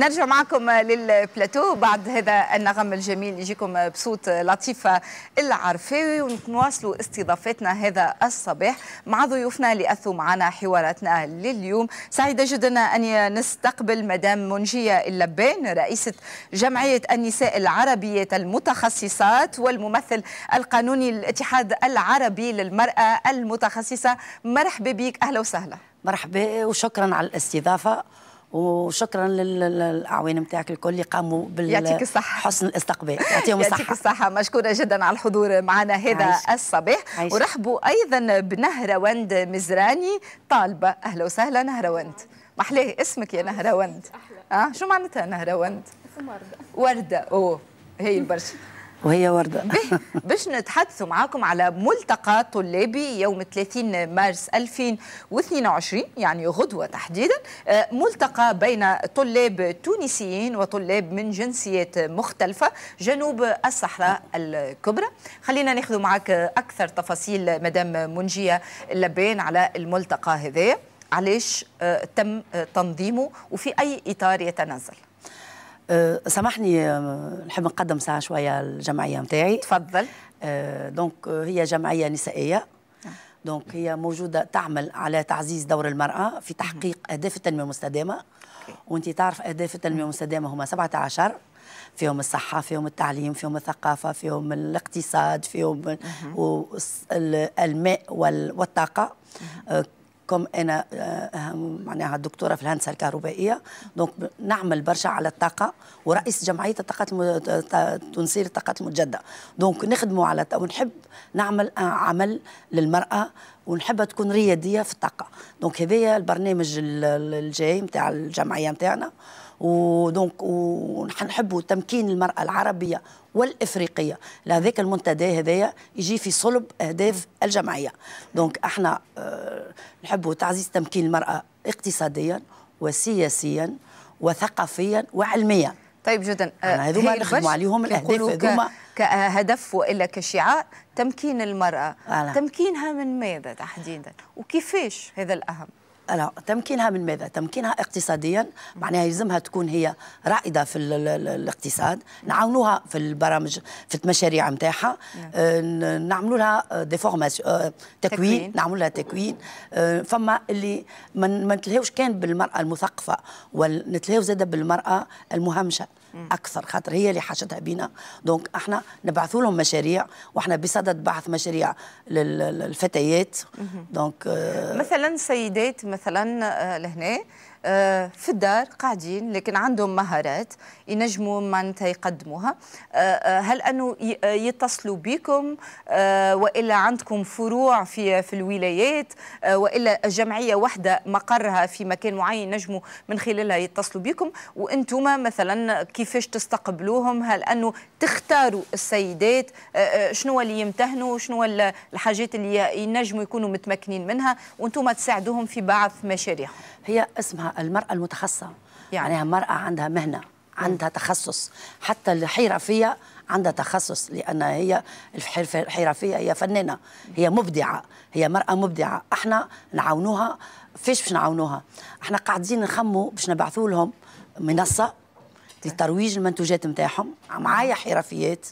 نرجع معكم للبلاتو بعد هذا النغم الجميل يجيكم بصوت لطيفة العرفاوي ونواصل استضافتنا هذا الصباح مع ضيوفنا اللي معنا حواراتنا لليوم سعيدة جدا أن نستقبل مدام منجية اللبان رئيسة جمعية النساء العربية المتخصصات والممثل القانوني للاتحاد العربي للمرأة المتخصصة مرحبا بك أهلا وسهلا مرحبا وشكرا على الاستضافة وشكرا للاعوان نتاعك الكل اللي قاموا بالحسن الاستقبال يعطيهم الصحه يعطيك الصحه مشكوره جدا على الحضور معنا هذا عايش. الصباح ورحبوا ايضا بنهروند مزراني طالبه اهلا وسهلا نهروند محلاه اسمك يا نهروند اه شو معناتها نهروند ورده ورده اوه هي برشا وهي وردة باش نتحدثوا معاكم على ملتقى طلابي يوم 30 مارس 2022 يعني غدوة تحديدا آه، ملتقى بين طلاب تونسيين وطلاب من جنسيات مختلفة جنوب الصحراء الكبرى خلينا ناخذ معاك أكثر تفاصيل مدام منجية اللبان على الملتقى هذا علاش آه، تم تنظيمه وفي أي إطار يتنزل أه، سامحني أه، نحب نقدم ساعه شويه الجمعيه نتاعي تفضل دونك أه، هي جمعيه نسائيه دونك نعم. هي موجوده تعمل على تعزيز دور المراه في تحقيق اهداف التنميه المستدامه وانت تعرف اهداف التنميه المستدامه هما 17 فيهم الصحه فيهم التعليم فيهم الثقافه فيهم الاقتصاد فيهم الماء والطاقه كم انا آه، معناها الدكتوره في الهندسه الكهربائيه دونك نعمل برشا على الطاقه ورئيس جمعيه الطاقات التونسيه الطاقات المتجدده دونك نخدموا على ونحب نعمل آه، عمل للمراه ونحبها تكون رياديه في الطاقه دونك هذايا البرنامج الجاي نتاع الجمعيه نتاعنا ودونك ونحبوا تمكين المراه العربيه والافريقيه لهذاك المنتدى هذايا يجي في صلب اهداف الجمعيه دونك احنا آه، نحبوا تعزيز تمكين المراه اقتصاديا وسياسيا وثقافيا وعلميا طيب جدا آه، هذوما نخدموا عليهم الاهداف هذوما كهدف والا كشعار تمكين المراه أنا. تمكينها من ماذا تحديدا وكيفاش هذا الاهم لا تمكينها من ماذا؟ تمكينها اقتصاديا معناها يلزمها تكون هي رائده في الاقتصاد، نعم. نعاونوها في البرامج في المشاريع نتاعها، نعم. آه، نعملوا لها دي آه، آه، فورماسيون تكوين، نعملوا لها تكوين، فما اللي ما نتلهوش كان بالمراه المثقفه ونتلهو زاده بالمراه المهمشه. اكثر خاطر هي اللي حاشتها بينا دونك احنا نبعثوا لهم مشاريع واحنا بصدد بعث مشاريع للفتيات دونك آه، مثلا سيدات مثلا آه، لهنا آه، في الدار قاعدين لكن عندهم مهارات ينجموا معناتها يقدموها آه، آه، هل انه يتصلوا بكم والا عندكم فروع في في الولايات والا جمعيه واحده مقرها في مكان معين نجموا من خلالها يتصلوا بكم وانتم مثلا كيفاش تستقبلوهم هل انه تختاروا السيدات شنو اللي يمتهنوا شنو الحاجات اللي ينجموا يكونوا متمكنين منها وانتم تساعدوهم في بعض مشاريعهم هي اسمها المرأة المتخصصة يعني مرأة عندها مهنة عندها تخصص حتى الحرفية عندها تخصص لأن هي الحرفية هي فنانة هي مبدعة هي مرأة مبدعة احنا نعاونوها فيش باش نعاونوها احنا قاعدين نخمو باش نبعثوا لهم منصة طيب. لترويج المنتوجات نتاعهم معايا حرفيات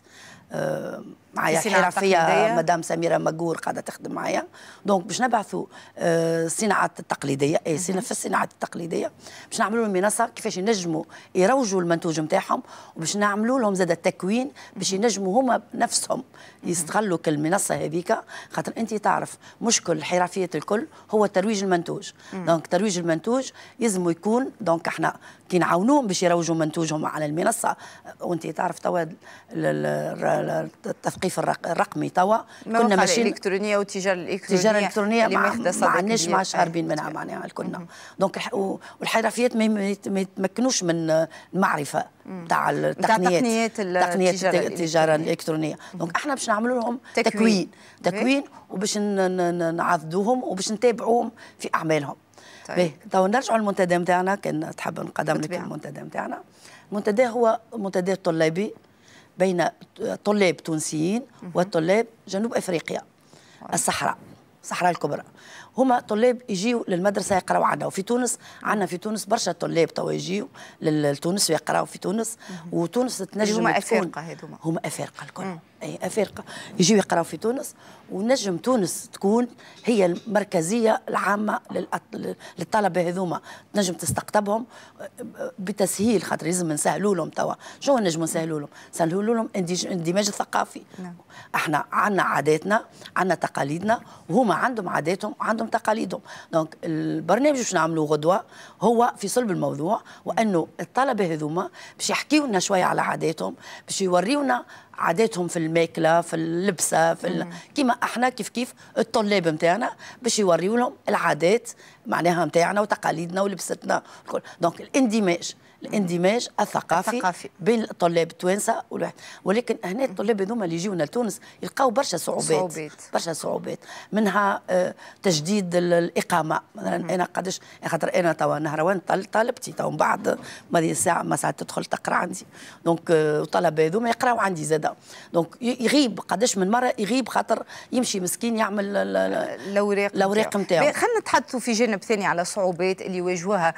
اه معايا حرفيه مدام سميره مجور قاعده تخدم معايا دونك باش نبعثوا الصناعات آه، التقليديه اي في الصناعات التقليديه باش نعملوا لهم منصه كيفاش ينجموا يروجوا المنتوج نتاعهم وباش نعملوا لهم زاد التكوين باش ينجموا هما نفسهم يستغلوا المنصه هذيك خاطر انت تعرف مشكل حرفيه الكل هو ترويج المنتوج دونك ترويج المنتوج يلزم يكون دونك احنا كي نعاونوهم باش يروجوا منتوجهم على المنصه وانت تعرف توا التثقيف التوقيف الرقمي توا كنا ماشيين الالكترونيه والتجاره الالكترونيه التجاره الالكترونيه ما عندناش مع هاربين منها معناها الكلنا دونك والحرفيات ما يتمكنوش من المعرفه تاع التقنيات تقنيات التجاره الالكترونيه دونك احنا باش نعملوا لهم تكوين تكوين وباش نعضدوهم وباش نتابعوهم في اعمالهم طيب تو نرجعوا للمنتدى نتاعنا كان تحب نقدم لك المنتدى نتاعنا المنتدى هو منتدى طلابي بين طلاب تونسيين وطلاب جنوب افريقيا الصحراء الصحراء الكبرى هما طلاب يجيو للمدرسه يقراو عندنا وفي تونس عندنا في تونس برشا طلاب توا يجيو لتونس ويقراو في تونس وتونس تنجم هما افارقه هذوما هما افارقه الكل اي افارقه يجيو يقراو في تونس ونجم تونس تكون هي المركزيه العامه للطلبه هذوما تنجم تستقطبهم بتسهيل خاطر لازم نسهلوا لهم توا شنو نجم نسهلوا لهم؟ نسهلوا لهم الاندماج الثقافي نعم. احنا عندنا عاداتنا عندنا تقاليدنا وهما عندهم عاداتهم وعندهم تقاليدهم دونك البرنامج باش نعملوه غدوه هو في صلب الموضوع وانه الطلبه هذوما باش يحكيونا شويه على عاداتهم باش يوريونا عاداتهم في الماكله في اللبسه في ال... كيما احنا كيف كيف الطلاب نتاعنا باش يوريو لهم العادات معناها نتاعنا وتقاليدنا ولبستنا الكل دونك الاندماج الاندماج الثقافي, الثقافي. بين الطلاب التوانسه والواحد ولكن هنا الطلاب هذوما اللي يجيونا لتونس يلقاو برشا صعوبات, صعوبات. برشا صعوبات منها آه، تجديد الاقامه مثلا انا قداش خاطر انا توا نهروان طالبتي توا من بعد ما ساعه ما ساعه تدخل تقرا عندي دونك آه، الطلبه هذوما يقراو عندي زاده دونك يغيب قداش من مره يغيب خاطر يمشي مسكين يعمل الاوراق الاوراق نتاعو خلينا نتحدثوا في جانب ثاني على الصعوبات اللي يواجهوها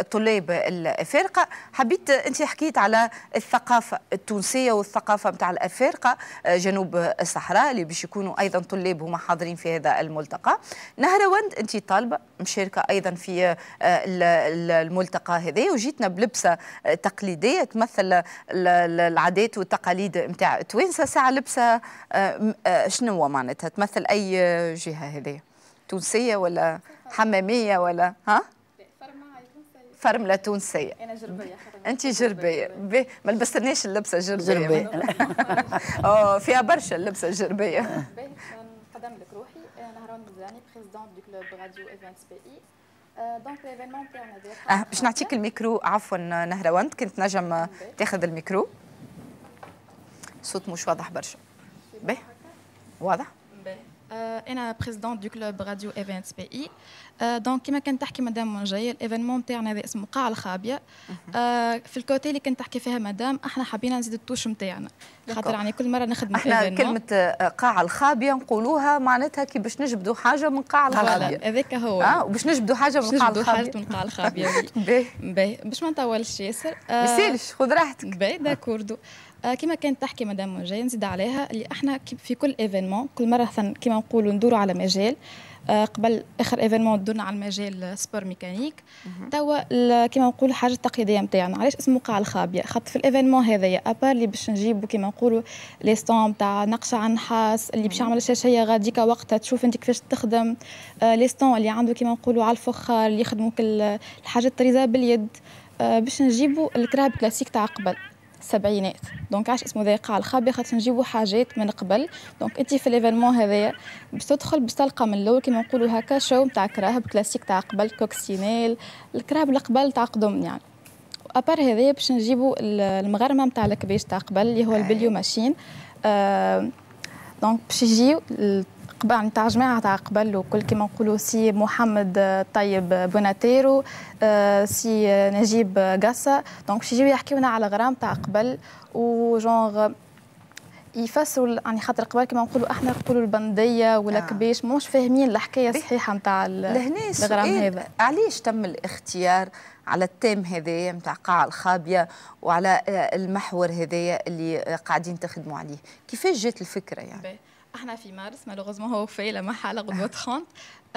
الطلاب الافارقه حبيت انت حكيت على الثقافه التونسيه والثقافه نتاع الافارقه آه، جنوب الصحراء اللي باش يكونوا ايضا طلاب هما حاضرين في هذا الملتقى نهروند انت طالبه مشاركه ايضا في آه، الملتقى هذا وجيتنا بلبسه آه، تقليديه تمثل العادات والتقاليد نتاع التوانسه ساعه لبسه شنو معناتها تمثل اي جهه هذه تونسيه ولا حماميه ولا ها فرمله تونسيه انا جربيه انت جربيه ما لبستنيش اللبسه جربيه جربيه اه فيها برشا اللبسه جربيه نقدم لك روحي نهران بزاني بريزيدون دو كلوب راديو ايفنتس بي اي دونك ليفينمون تاعنا اه باش نعطيك الميكرو عفوا نهروان كنت نجم تاخذ الميكرو صوت مش واضح برشا به واضح آه، انا بريزيدونت دو كلوب راديو ايفنتس بي اي دونك كما كنت تحكي مدام منجيه الايفينمون تاعنا هذا اسمه قاع الخابيه آه، في الكوتي اللي كنت تحكي فيها مدام احنا حبينا نزيد التوش نتاعنا خاطر يعني كل مره نخدم احنا كلمه آه، قاع الخابيه نقولوها معناتها كي باش نجبدوا حاجه من قاع الخابيه هذاك هو اه وباش نجبدوا حاجه من قاع الخابيه حاجه من قاع الخابيه باهي باش ما نطولش ياسر ما يسالش خذ راحتك باهي داكوردو آه، كما كانت تحكي مدام موجي نزيد عليها اللي احنا في كل ايفينمون كل مره كما نقولوا ندوروا على مجال آه، قبل اخر ايفينمون دورنا على المجال سبور ميكانيك توا كما نقول حاجه التقليديه نتاعنا علاش اسمه قاع الخابيه خاطر في الايفينمون هذايا ابار اللي باش نجيبوا كما نقولوا لي ستون تاع نقشه عن نحاس اللي باش يعمل الشاشيه غاديكا وقتها تشوف انت كيفاش تخدم لي آه، ستون اللي عنده كما نقولوا على الفخار اللي كل الحاجات الطريزه باليد باش نجيبوا الكراب كلاسيك تاع قبل السبعينات دونك عاش اسمه ذي الخابي خاطر نجيبوا حاجات من قبل دونك انت في ليفينمون هذايا باش تدخل باش تلقى من الاول كيما نقولوا هكا شو نتاع كراهب كلاسيك تاع قبل كوكسينيل الكراهب اللي قبل تاع قدم يعني وابار هذايا باش نجيبوا المغرمه نتاع الكبيش تاع قبل اللي هو البليو ماشين آه دونك باش يجيو قبل نتاع جماعه تاع قبل وكل كيما نقولوا سي محمد آه، طيب آه، بوناتيرو آه، سي نجيب قاسا دونك يجيو يحكيونا على غرام تاع قبل وجونغ يفسروا يعني خاطر قبل كيما نقولوا احنا نقولوا البنديه ولا آه. كبيش مش فاهمين الحكايه الصحيحه نتاع الغرام هذا علاش تم الاختيار على التام هذايا نتاع قاع الخابيه وعلى المحور هذايا اللي قاعدين تخدموا عليه كيفاش جات الفكره يعني بي. احنا في مارس مالوغوزمون هو في لما حاله غدوه 30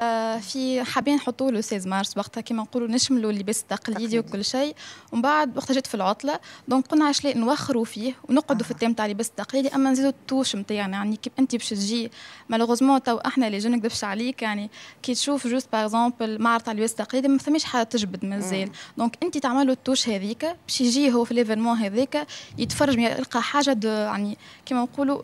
آه، في حابين نحطوا له 16 مارس وقتها كيما نقولوا نشملوا اللباس التقليدي وكل شيء ومن بعد وقتها جات في العطله دونك قلنا علاش لا نوخروا فيه ونقعدوا في التيم تاع اللباس التقليدي اما نزيدوا التوش نتاعنا يعني كيف انت باش تجي مالوغوزمون تو احنا اللي جو نكذبش عليك يعني كي تشوف جوست باغ اكزومبل معرض تاع اللباس التقليدي ما فماش حاجه تجبد مازال دونك انت تعمل له التوش هذيك باش يجي هو في ليفينمون هذاك يتفرج يلقى حاجه يعني كيما نقولوا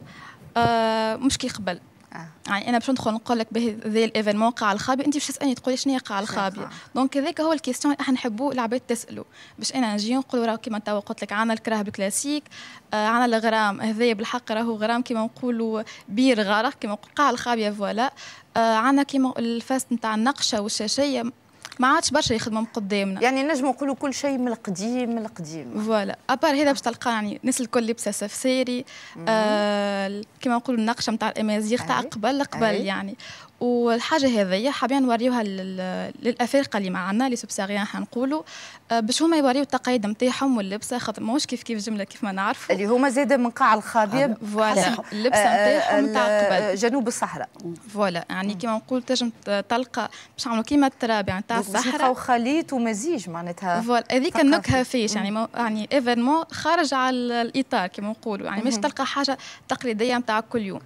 آه مش كيقبل آه. يعني انا باش ندخل نقول لك به ذي الايفينمون قاع الخابي انت باش تسالني تقولي شنو هي قاع الخابي دونك هذاك هو الكيستيون اللي احنا نحبوا العباد تسالوا باش انا نجي نقول راه كيما توا قلت لك عنا الكراه بالكلاسيك آه عنا الغرام هذايا بالحق راهو غرام كيما نقولوا بير غرق كيما نقول قاع الخابيه فوالا آه عنا كيما الفاست نتاع النقشه والشاشيه ما عادش برشا يخدموا من قدامنا يعني نجموا نقولوا كل شيء من القديم من القديم فوالا ابار هذا باش تلقى يعني الناس الكل لبسه سفساري آه كما نقولوا النقشه نتاع الامازيغ تاع قبل قبل يعني والحاجة هذيا حابين نوريوها للأفارقة اللي معنا اللي سوبساريان حنقولوا آه، باش هما يوريو التقايد نتاعهم واللبسة خاطر ماهوش كيف كيف جملة كيف ما نعرفوا اللي هما زاد من قاع الخاضية آه، فوالا اللبسة آه، نتاعهم نتاع قبل جنوب الصحراء فوالا يعني كيما نقول تنجم تلقى باش نعملوا كيما التراب يعني تاع الصحراء وخليط ومزيج معناتها فوالا هذيك النكهة فيش يعني يعني ايفينمون خارج على الإطار كيما نقولوا يعني مش تلقى حاجة تقليدية نتاع كل يوم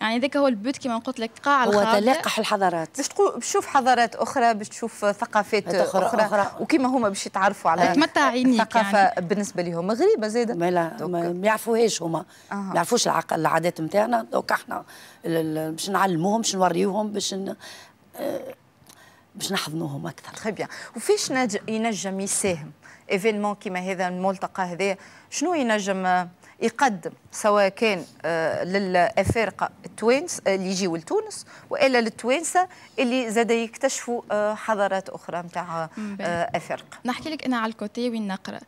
يعني ذاك هو البيوت كما قلت لك قاع هو تلقح الحضارات باش تقول بتشوف حضارات اخرى باش تشوف ثقافات اخرى, أخرى, أخرى. وكما هما باش يتعرفوا على تمتع عينيك ثقافه يعني. بالنسبه لهم غريبه زاده ما يعرفوهاش هما أه. ما يعرفوش العادات نتاعنا دوك احنا باش نعلموهم باش نوريوهم باش آه، باش نحضنوهم اكثر تخي بيان وفيش ينجم يساهم ايفينمون كيما هذا الملتقى هذا شنو ينجم يقدم سواء كان آه، للافارقه التوانس آه، اللي يجيو لتونس والا للتوانسه اللي زاد يكتشفوا آه، حضارات اخرى نتاع افارقه نحكي لك انا على الكوتي وين نقرا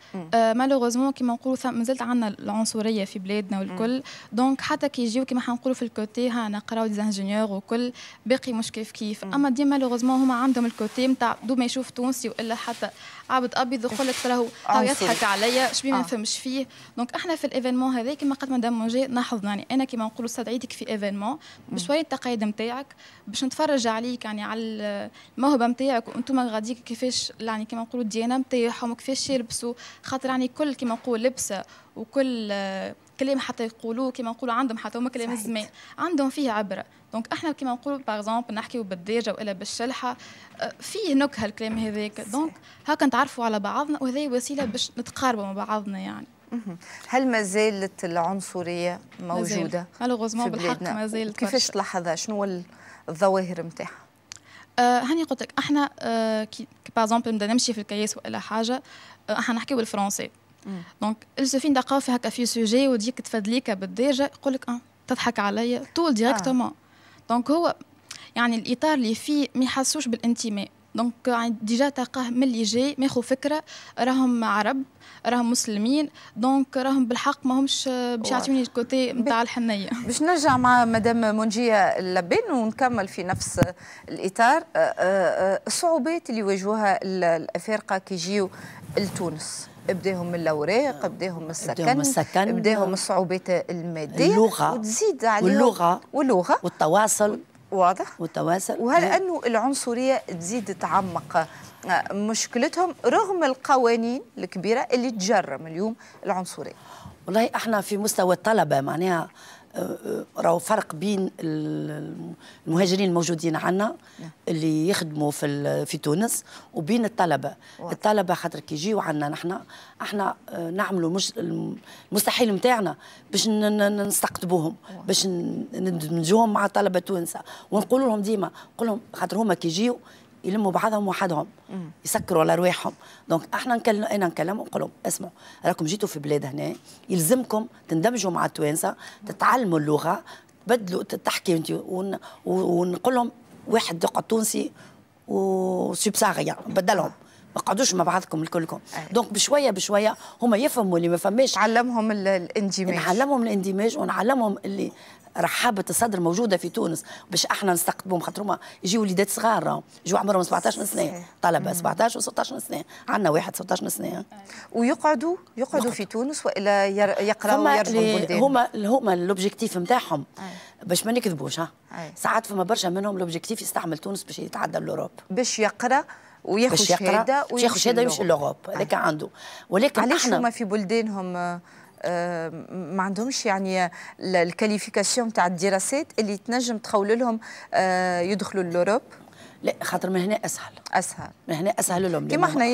مالوغوزمون كيما نقولوا مازلت عندنا العنصريه في بلادنا والكل دونك حتى كي يجيو كيما حنقولوا في الكوتي ها نقراو ديزانجينيور وكل باقي مش كيف كيف اما ديما مالوغوزمون هما عندهم الكوتي نتاع دو ما يشوف تونسي والا حتى عبد ابيض وقلت فراهو هاو يضحك عليا شبي ما آه. نفهمش فيه دونك احنا في الايفينمون هذاك كما قالت مدام مونجي نحضن يعني انا كما نقولوا استدعيتك في ايفينمون بشويه التقايد نتاعك باش نتفرج عليك يعني على الموهبه نتاعك وانتم غاديك كيفاش يعني كما نقولوا الديانه نتاعهم كيفاش يلبسوا خاطر يعني كل كما نقول لبسه وكل آه، كلام حتى يقولوه كما نقولوا عندهم حتى هما كلام الزمان عندهم فيه عبره دونك احنا كيما نقولوا باغ اكزومبل نحكيو بالديجه والا بالشلحه فيه نكهه الكلام هذاك دونك هكا نتعرفوا على بعضنا وهذه وسيله باش نتقاربوا مع بعضنا يعني هل ما زالت العنصريه موجوده مالوغوزمون بالحق ما زالت كيفاش تلاحظها شنو الظواهر نتاعها آه، هاني قلت لك احنا آه، كي باغ اكزومبل نبدا نمشي في الكياس ولا حاجه آه، احنا نحكيو بالفرونسي دونك في نلقاو في هكا في سوجي وديك تفدليك بالديجه يقول لك اه تضحك عليا طول ديريكتومون دونك هو يعني الاطار اللي فيه ما يحسوش بالانتماء دونك ديجا تلقاه من اللي جاي ماخذ فكره راهم عرب راهم مسلمين دونك راهم بالحق ما همش باش يعطوني الكوتي نتاع الحنيه باش نرجع مع مدام منجيه اللبن ونكمل في نفس الاطار آه، آه، آه، الصعوبات اللي يواجهوها الافارقه كي يجيو لتونس بداهم الاوراق بداهم السكن بداهم السكن بداهم الصعوبات الماديه اللغه وتزيد عليهم واللغه واللغه والتواصل واضح والتواصل وهل إيه. انه العنصريه تزيد تعمق آه، مشكلتهم رغم القوانين الكبيره اللي تجرم اليوم العنصريه والله احنا في مستوى الطلبه معناها راهو فرق بين المهاجرين الموجودين عندنا اللي يخدموا في في تونس وبين الطلبه الطلبه خاطر كي يجيو عندنا نحن احنا نعملوا مش المستحيل نتاعنا باش نستقطبوهم باش ندمجوهم مع طلبه تونسه ونقول لهم ديما نقول لهم خاطر هما كي يجيو يلموا بعضهم وحدهم يسكروا على رواحهم دونك احنا نكلم انا نكلم ونقول لهم اسمعوا راكم جيتوا في بلاد هنا يلزمكم تندمجوا مع التوانسه تتعلموا اللغه تبدلوا تحكي انت ون... ونقول لهم واحد يقعد تونسي وسبساغيا بدلهم ما قعدوش مع بعضكم الكلكم أيه. دونك بشويه بشويه هما يفهموا اللي ما فماش علمهم الاندماج نعلمهم الاندماج ونعلمهم اللي رحابه الصدر موجوده في تونس باش احنا نستقطبهم خاطر هما يجيو وليدات صغار يجيو عمرهم 17 سنه طلبه 17 و16 سنه عندنا واحد 16 سنه ويقعدوا يقعدوا في تونس والا يقراوا ويرجعوا لبلدانهم هما هما لوبجيكتيف نتاعهم باش ما نكذبوش ها ساعات فما برشا منهم لوبجيكتيف يستعمل تونس باش يتعدى لاوروب باش يقرا وياخذ شهاده وياخذ شهاده ويمشي لاوروب هذاك عنده ولكن علاش هما في بلدانهم آه، ما عندهمش يعني الكاليفيكاسيون تاع الدراسات اللي تنجم تخول لهم آه، يدخلوا لوروب لا خاطر من هنا اسهل اسهل من هنا اسهل لهم كيما احنا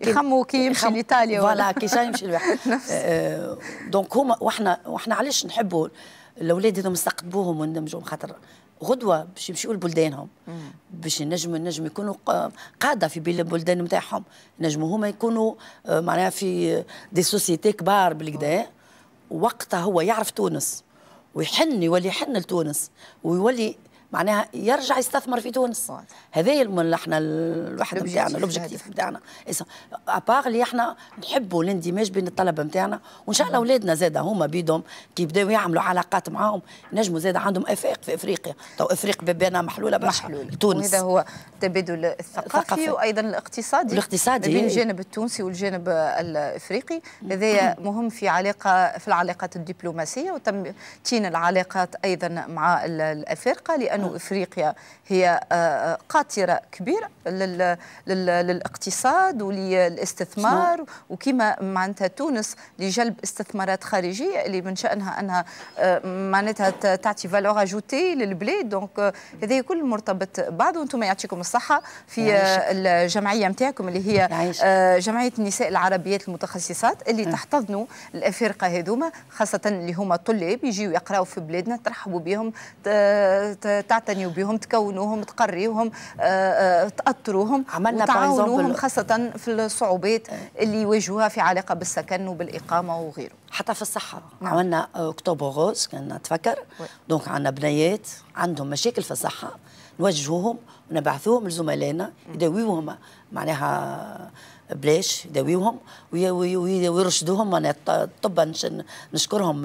يخموا كي يمشي لايطاليا فوالا كي يمشي الواحد آه، دونك هما واحنا واحنا علاش نحبوا الاولاد هذو نستقطبوهم وندمجوهم خاطر غدوه باش يمشيو لبلدانهم باش نجموا نجم يكونوا قاده في البلدان نتاعهم نجموا هما يكونوا آه، معناها في دي آه، سوسيتي كبار بالكدا وقتها هو يعرف تونس ويحن يولي يحن لتونس ويولي معناها يرجع يستثمر في تونس هذايا اللي احنا الوحده نتاعنا الاوبجيكتيف نتاعنا ابار اللي احنا نحبوا الاندماج بين الطلبه نتاعنا وان شاء الله اولادنا نعم. زاد هما بيدهم كي يبداوا يعملوا علاقات معاهم نجموا زاد عندهم افاق في افريقيا تو افريقيا بابانا محلوله برشا تونس وهذا هو التبادل الثقافي وايضا الاقتصادي الاقتصادي بين الجانب التونسي والجانب الافريقي هذا نعم. مهم في علاقه في العلاقات الدبلوماسيه وتم تين العلاقات ايضا مع الافارقه لان جنوب افريقيا هي آه، آه، قاطره كبيره للاقتصاد وللاستثمار وكما معناتها تونس لجلب استثمارات خارجيه اللي من شانها انها آه، معناتها تعطي فالور اجوتي للبلاد دونك هذا كل مرتبط بعض وانتم يعطيكم الصحه في الجمعيه نتاعكم اللي هي جمعيه النساء العربيات المتخصصات اللي تحتضنوا الافارقه هذوما خاصه اللي هما طلاب يجيو يقراو في بلادنا ترحبوا بهم تعتنيوا بهم تكونوهم تقريوهم آه، آه، تأطروهم عملنا وتعاونوهم خاصة في الصعوبات اللي يواجهوها في علاقة بالسكن وبالإقامة وغيره حتى في الصحة نعم. عملنا أكتوبر غوز كنا نتفكر دونك عندنا بنيات عندهم مشاكل في الصحة نوجهوهم ونبعثوهم لزملائنا يداويوهم معناها بلاش يداويوهم ويرشدوهم انا طبا نشكرهم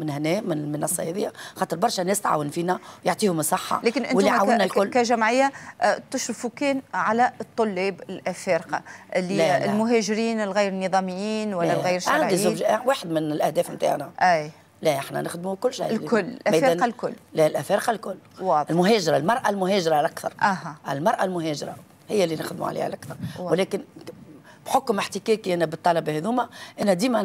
من هنا من المنصه هذه خاطر برشا ناس تعاون فينا ويعطيهم الصحه لكن انتم كجمعيه آه، تشرفوا كان على الطلاب الافارقه اللي لا لا. المهاجرين الغير نظاميين ولا لا. الغير شرعيين واحد من الاهداف نتاعنا اي لا احنا نخدموا كل شيء الكل الافارقه الكل لا الافارقه الكل واضح المهاجره المراه المهاجره الاكثر اها المراه المهاجره هي اللي نخدموا عليها الاكثر واضح. ولكن بحكم احتكاكي انا بالطلبه هذوما انا ديما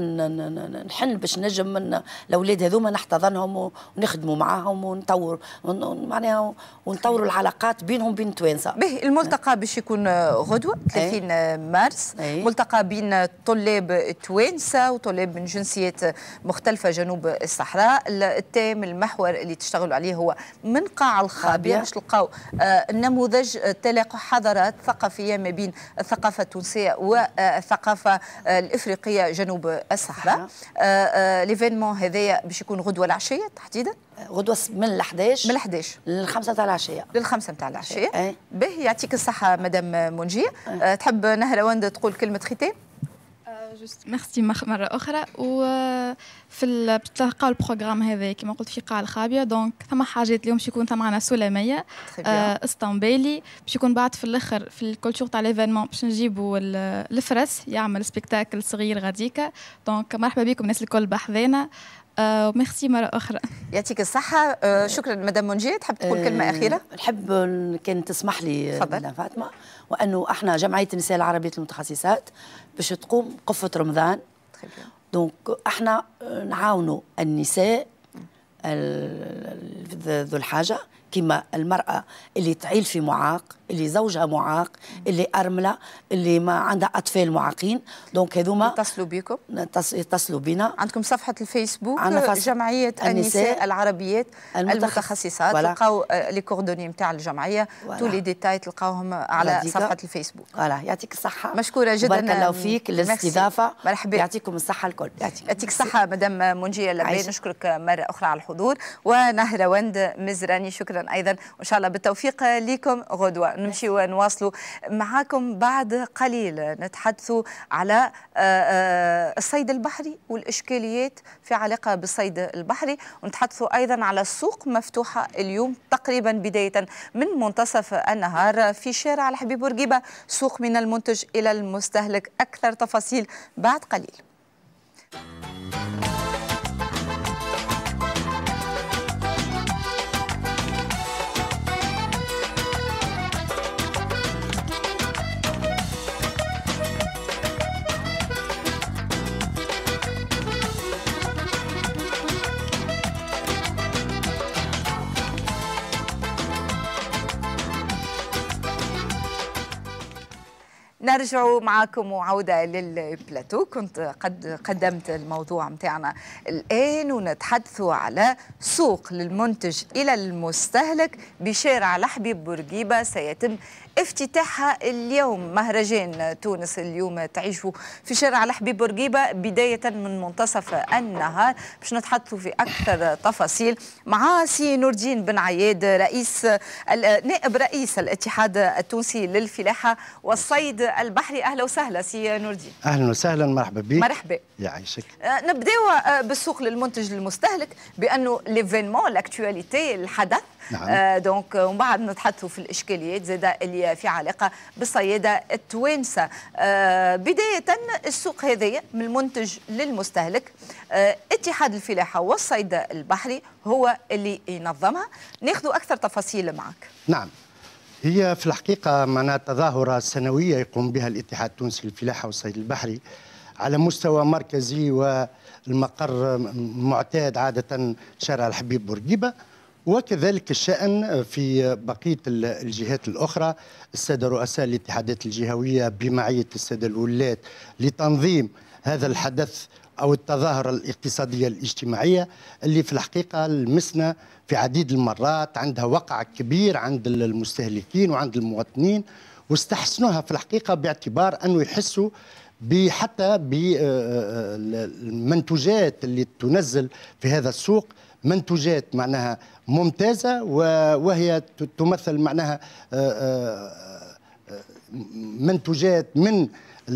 نحن باش نجم من الاولاد هذوما نحتضنهم ونخدموا معاهم ونطور معناها ونطوروا العلاقات بينهم بين توانسه به الملتقى باش يكون غدوه 30 ايه؟ مارس ايه؟ ملتقى بين طلاب توانسه وطلاب من جنسيات مختلفه جنوب الصحراء التام المحور اللي تشتغلوا عليه هو من قاع الخابيه باش تلقاو آه، نموذج تلاقح حضارات ثقافيه ما بين الثقافه التونسيه و الثقافه الافريقيه جنوب الصحراء آه، آه، ليفينمون هذايا باش يكون غدوه العشيه تحديدا غدوه من ال11 من ال11 للخمسه تاع العشيه للخمسه تاع العشيه باهي يعطيك الصحه مدام منجيه آه، تحب نهر وند تقول كلمه ختام جوست ميرسي مره اخرى وفي تلقاو البروغرام هذا كما قلت في قاع الخابيه دونك ثم حاجات اليوم باش يكون ثم سلاميه آه اسطنبيلي باش يكون بعد في الاخر في الكولتور تاع ليفينمون باش نجيبوا الفرس يعمل سبيكتاكل صغير غاديكا دونك مرحبا بكم الناس الكل بحذانا ميرسي مره اخرى يعطيك الصحه euh, شكرا مدام منجيه تحب تقول euh، كلمه اخيره نحب كان تسمح لي فاطمه وانه احنا جمعيه النساء العربيه المتخصصات باش تقوم قفه رمضان طيب، دونك احنا نعاونوا النساء ذو الحاجه كما المراه اللي تعيل في معاق اللي زوجها معاق اللي ارمله اللي ما عندها اطفال معاقين دونك هذوما يتصلوا بكم يتصلوا بنا عندكم صفحه الفيسبوك جمعيه النساء العربيات المتخصصات تلقاو آه، لي كوردوني نتاع الجمعيه تو لي ديتاي تلقاوهم على صفحه الفيسبوك فوالا يعطيك الصحه مشكوره جدا بارك الله فيك للاستضافه مرحبا يعطيكم الصحه الكل يعطيك الصحه مدام منجيه اللبين نشكرك مره اخرى على الحضور وند مزراني شكرا ايضا وان شاء الله بالتوفيق لكم غدوه نمشي ونواصلوا معاكم بعد قليل نتحدثوا على آه، آه، الصيد البحري والإشكاليات في علاقة بالصيد البحري ونتحدثوا أيضا على السوق مفتوحة اليوم تقريبا بداية من منتصف النهار في شارع الحبيب بورقيبة سوق من المنتج إلى المستهلك أكثر تفاصيل بعد قليل نرجع معكم وعودة للبلاتو كنت قد قدمت الموضوع متاعنا الآن ونتحدثوا على سوق للمنتج إلى المستهلك بشارع لحبيب بورقيبة سيتم افتتاحها اليوم مهرجان تونس اليوم تعيشه في شارع الحبيب بورقيبة بداية من منتصف النهار باش نتحدثوا في أكثر تفاصيل مع سي نور الدين بن عياد رئيس نائب رئيس الاتحاد التونسي للفلاحة والصيد البحري أهلا وسهلا سي نور الدين أهلا وسهلا مرحبا بك مرحبا يعيشك أه، نبداو أه، بالسوق للمنتج للمستهلك بأنه ليفينمون لاكتواليتي الحدث نعم. آه دونك آه، ومن بعد نتحدثوا في الاشكاليات زاد اللي في علاقه بالصياده التوانسه آه بدايه السوق هذايا من المنتج للمستهلك آه اتحاد الفلاحه والصيد البحري هو اللي ينظمها ناخذوا اكثر تفاصيل معك نعم هي في الحقيقة معناها تظاهرة سنوية يقوم بها الاتحاد التونسي للفلاحة والصيد البحري على مستوى مركزي والمقر معتاد عادة شارع الحبيب بورقيبة وكذلك الشأن في بقية الجهات الأخرى السادة رؤساء الاتحادات الجهوية بمعية السادة الولايات لتنظيم هذا الحدث أو التظاهرة الاقتصادية الاجتماعية اللي في الحقيقة لمسنا في عديد المرات عندها وقع كبير عند المستهلكين وعند المواطنين واستحسنوها في الحقيقة باعتبار أنه يحسوا حتى بالمنتوجات آه، آه، آه، اللي تنزل في هذا السوق منتوجات معناها ممتازه وهي تمثل معناها آه، آه، منتوجات من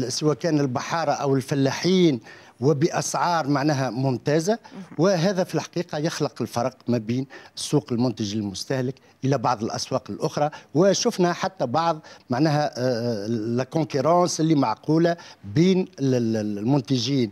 سواء كان البحاره او الفلاحين وباسعار معناها ممتازه وهذا في الحقيقه يخلق الفرق ما بين السوق المنتج للمستهلك الى بعض الاسواق الاخرى وشفنا حتى بعض معناها آه، لا اللي معقوله بين المنتجين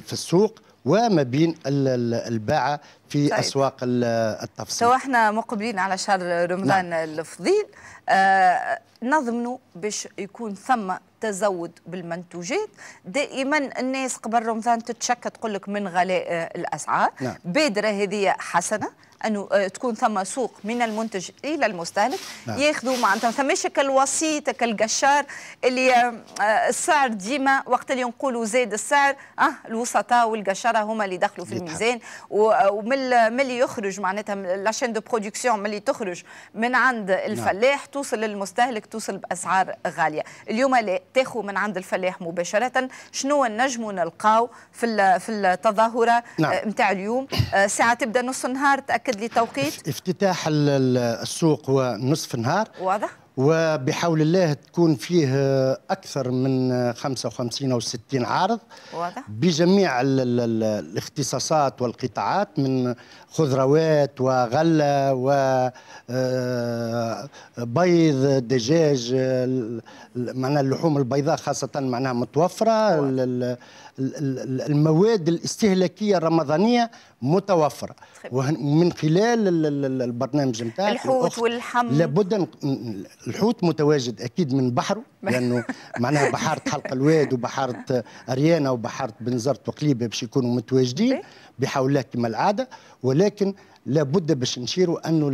في السوق وما بين الباعة في طيب. أسواق التفصيل تو احنا مقبلين على شهر رمضان نعم. الفضيل آه نضمنوا باش يكون ثم تزود بالمنتوجات دائما الناس قبل رمضان تتشكى تقول لك من غلاء آه، الاسعار نعم. بادره هذه حسنه انه آه، تكون ثم سوق من المنتج الى المستهلك نعم. ياخذوا معناتها ثم ثماش كالوسيط كالقشار اللي آه، السعر ديما وقت اللي نقولوا زاد السعر اه الوسطاء والقشاره هما اللي دخلوا في الميزان آه، ومن اللي يخرج معناتها لاشين دو برودكسيون ملي تخرج من عند نعم. الفلاح نعم. توصل للمستهلك توصل باسعار غاليه اليوم لا تاخذ من عند الفلاح مباشره شنو نجموا نلقاو في في التظاهره نعم. نتاع اليوم ساعه تبدا نص النهار تاكد محدد لتوقيت افتتاح السوق هو نصف نهار واضح وبحول الله تكون فيه أكثر من 55 أو 60 عارض واضح. بجميع الاختصاصات والقطاعات من خضروات وغلة وبيض آه، دجاج معناها اللحوم البيضاء خاصة معناها متوفرة المواد الاستهلاكيه الرمضانيه متوفره طيب. ومن خلال البرنامج نتاع الحوت واللحم لابد الحوت متواجد اكيد من بحره لانه معناها بحاره حلق الواد وبحاره اريانا وبحاره بنزرت وقليبه باش يكونوا متواجدين طيب. بحولات كما العاده ولكن لابد باش نشيروا انه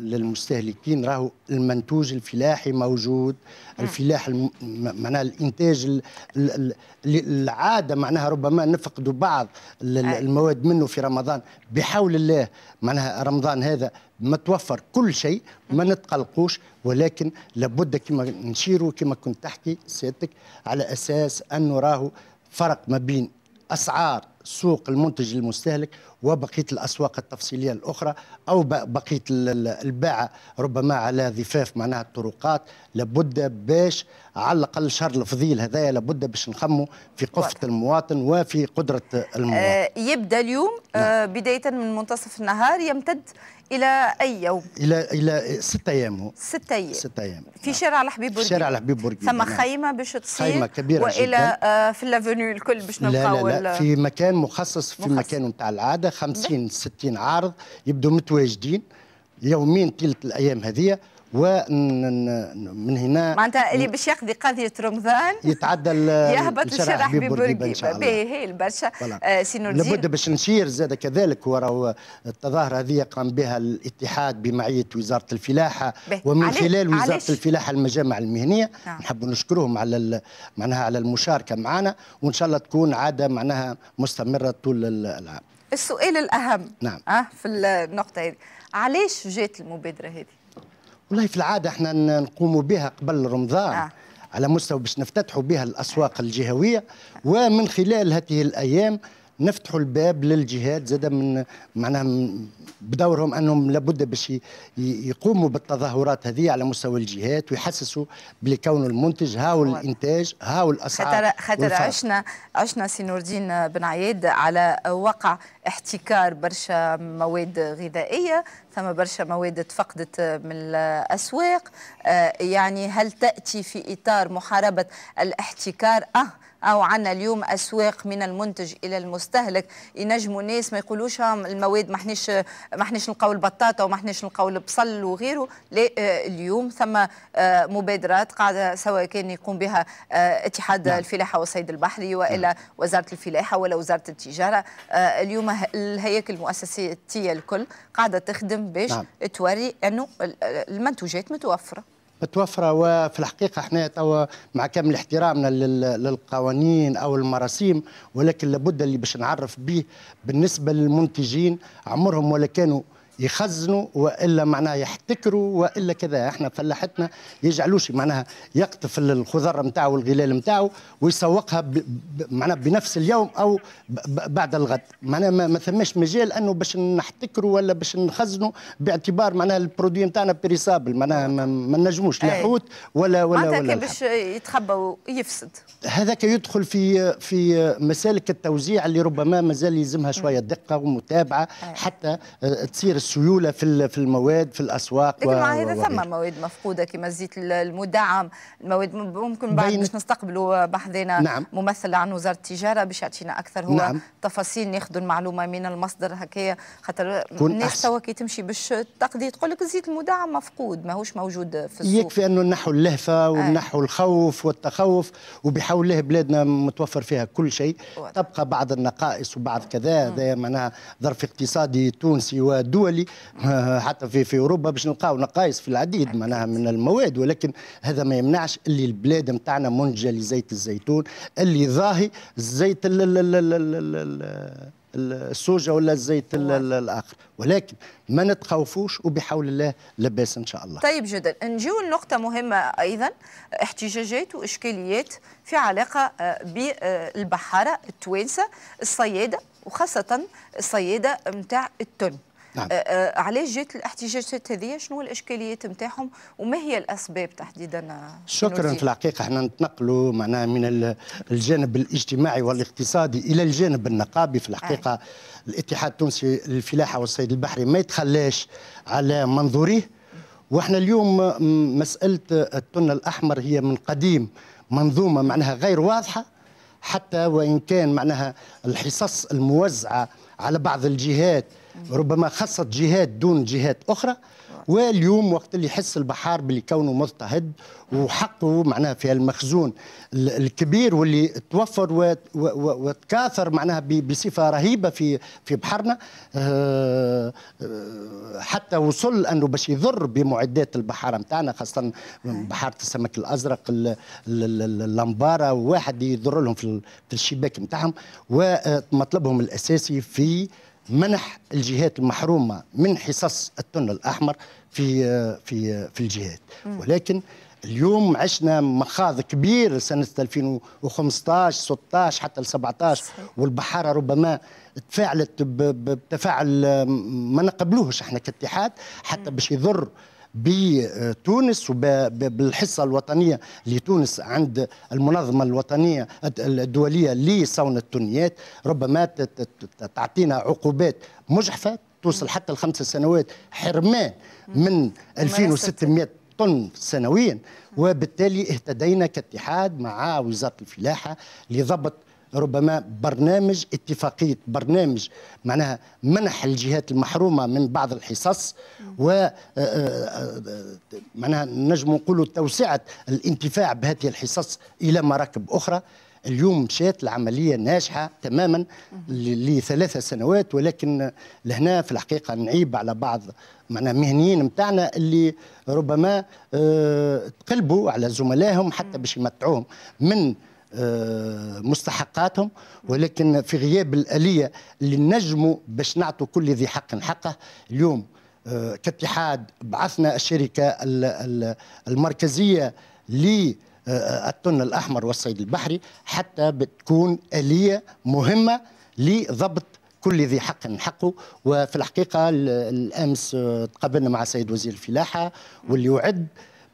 للمستهلكين راهو المنتوج الفلاحي موجود الفلاح معناها الانتاج العاده معناها ربما نفقدوا بعض المواد منه في رمضان بحول الله معناها رمضان هذا متوفر كل شيء ما نتقلقوش ولكن لابد كما نشيروا كما كنت تحكي سيادتك على اساس انه راهو فرق ما بين اسعار سوق المنتج للمستهلك وبقيه الاسواق التفصيليه الاخرى او بقيه الباعه ربما على ضفاف معناها الطرقات لابد باش على الاقل شهر الفضيل هذايا لابد باش نخمو في قفه المواطن وفي قدره المواطن. آه يبدا اليوم آه نعم. بدايه من منتصف النهار يمتد الى اي يوم؟ الى الى ست ايام هو ست ايام ست ايام في شارع الحبيب بورقيبه شارع الحبيب بورقيبه ثم نعم. خيمه باش تصير خيمه كبيره والى آه في لافوني الكل باش نلقاو لا, لا, لا في مكان مخصص في مخصص. مكان نتاع العاده 50 60 عارض يبدو متواجدين يومين تلت الايام هذه ومن هنا معناتها اللي باش يقضي قضيه رمضان يتعدى يهبط الشرح الله باهي برشا آه لابد باش نشير زاد كذلك وراه التظاهره هذه قام بها الاتحاد بمعيه وزاره الفلاحه بيه. ومن خلال وزاره عليش. الفلاحه المجامع المهنيه نعم. نحب نشكرهم على معناها على المشاركه معنا وان شاء الله تكون عاده معناها مستمره طول العام السؤال الاهم نعم. أه في النقطه هذه علاش جات المبادره هذه والله في العاده احنا نقوم بها قبل رمضان آه. على مستوى باش نفتتحوا بها الاسواق الجهويه ومن خلال هذه الايام نفتحوا الباب للجهات زاد من معناها بدورهم انهم لابد باش يقوموا بالتظاهرات هذه على مستوى الجهات ويحسسوا بلي كون المنتج هاو الانتاج هاو الاسعار خاطر خاطر عشنا عشنا سي نور الدين بن عياد على وقع احتكار برشا مواد غذائيه ثم برشا مواد تفقدت من الاسواق آه، يعني هل تاتي في اطار محاربه الاحتكار اه او عندنا اليوم اسواق من المنتج الى المستهلك ينجموا الناس ما يقولوش آه، المواد ما احناش ما احناش نلقاو البطاطا وما احناش نلقاو البصل وغيره لا آه، اليوم ثم آه، مبادرات قاعده سواء كان يقوم بها اتحاد نعم. الفلاحه والصيد البحري والا نعم. وزاره الفلاحه ولا وزاره التجاره اليوم الهياكل المؤسساتيه الكل قاعده تخدم باش نعم. توري انه المنتوجات متوفره متوفره وفي الحقيقه احنا توا مع كامل احترامنا للقوانين او المراسيم ولكن لابد اللي باش نعرف به بالنسبه للمنتجين عمرهم ولا كانوا يخزنوا والا معناها يحتكروا والا كذا احنا فلاحتنا يجعلوش معناها يقطف الخضر نتاعو والغلال نتاعو ويسوقها ب... ب... معناها بنفس اليوم او ب... بعد الغد معناها ما, ما ثماش مجال انه باش نحتكروا ولا باش نخزنوا باعتبار معناها البرودوي نتاعنا بيريسابل معناها ما, ما نجموش لا حوت ولا ولا ولا, هذاك باش يتخبى ويفسد هذاك يدخل في في مسالك التوزيع اللي ربما مازال يلزمها شويه دقه ومتابعه حتى آه، تصير السيوله في في المواد في الاسواق لكن مع هذا ثم مواد مفقوده كما الزيت المدعم المواد ممكن بعد باش نستقبلوا بحذنا نعم. ممثل عن وزاره التجاره باش يعطينا اكثر هو نعم. تفاصيل ناخذوا المعلومه من المصدر هكايا خاطر الناس توا كي تمشي باش تقضي تقول لك الزيت المدعم مفقود ماهوش موجود في السوق يكفي انه نحو اللهفه آه. ونحو الخوف والتخوف وبحول الله بلادنا متوفر فيها كل شيء تبقى بعض النقائص وبعض كذا هذا معناها ظرف اقتصادي تونسي ودولي بالتالي حتى في في اوروبا باش نلقاو نقائص في العديد معناها من المواد ولكن هذا ما يمنعش اللي البلاد نتاعنا منتجه لزيت الزيتون اللي ظاهي زيت السوجة ولا الزيت الآخر ولكن ما نتخوفوش وبحول الله لباس إن شاء الله طيب جدا نجيو لنقطة مهمة أيضا احتجاجات وإشكاليات في علاقة آه، بالبحارة التوانسة الصيادة وخاصة الصيادة متاع التن نعم. آه، آه، علاش جات الاحتجاجات هذه شنو الاشكاليات نتاعهم وما هي الاسباب تحديدا شكرا في الحقيقه احنا نتنقلوا معناها من الجانب الاجتماعي والاقتصادي الى الجانب النقابي في الحقيقه أي. آه. الاتحاد التونسي للفلاحه والصيد البحري ما يتخلاش على منظوريه واحنا اليوم مساله التن الاحمر هي من قديم منظومه معناها غير واضحه حتى وان كان معناها الحصص الموزعه على بعض الجهات ربما خصت جهات دون جهات أخرى واليوم وقت اللي يحس البحار باللي كونه مضطهد وحقه معناها في المخزون الكبير واللي توفر وتكاثر معناها بصفه رهيبه في في بحرنا آه، آه، حتى وصل انه باش يضر بمعدات البحاره نتاعنا خاصه بحاره السمك الازرق اللمباره واحد يضر لهم في الشباك نتاعهم ومطلبهم الاساسي في منح الجهات المحرومه من حصص التن الاحمر في في في الجهات ولكن اليوم عشنا مخاض كبير سنه 2015 16 حتى 17 والبحاره ربما تفاعلت بتفاعل ما نقبلوهش احنا كاتحاد حتى باش يضر بتونس وبالحصة الوطنية لتونس عند المنظمة الوطنية الدولية لصون التنيات ربما تعطينا عقوبات مجحفة توصل حتى لخمس سنوات حرمان من 2600 طن سنويا وبالتالي اهتدينا كاتحاد مع وزارة الفلاحة لضبط ربما برنامج اتفاقيه برنامج معناها منح الجهات المحرومه من بعض الحصص و آه، آه، آه، معناها نجم نقولوا توسعه الانتفاع بهذه الحصص الى مراكب اخرى اليوم مشات العمليه ناجحه تماما لثلاث سنوات ولكن لهنا في الحقيقه نعيب على بعض معنا مهنيين نتاعنا اللي ربما تقلبوا على زملائهم حتى باش يمتعوهم من مستحقاتهم ولكن في غياب الاليه اللي نجموا باش نعطوا كل ذي حق حقه اليوم آه، كاتحاد بعثنا الشركه المركزيه للتن آه، الاحمر والصيد البحري حتى بتكون اليه مهمه لضبط كل ذي حق حقه وفي الحقيقه الامس آه، تقابلنا مع سيد وزير الفلاحه واللي وعد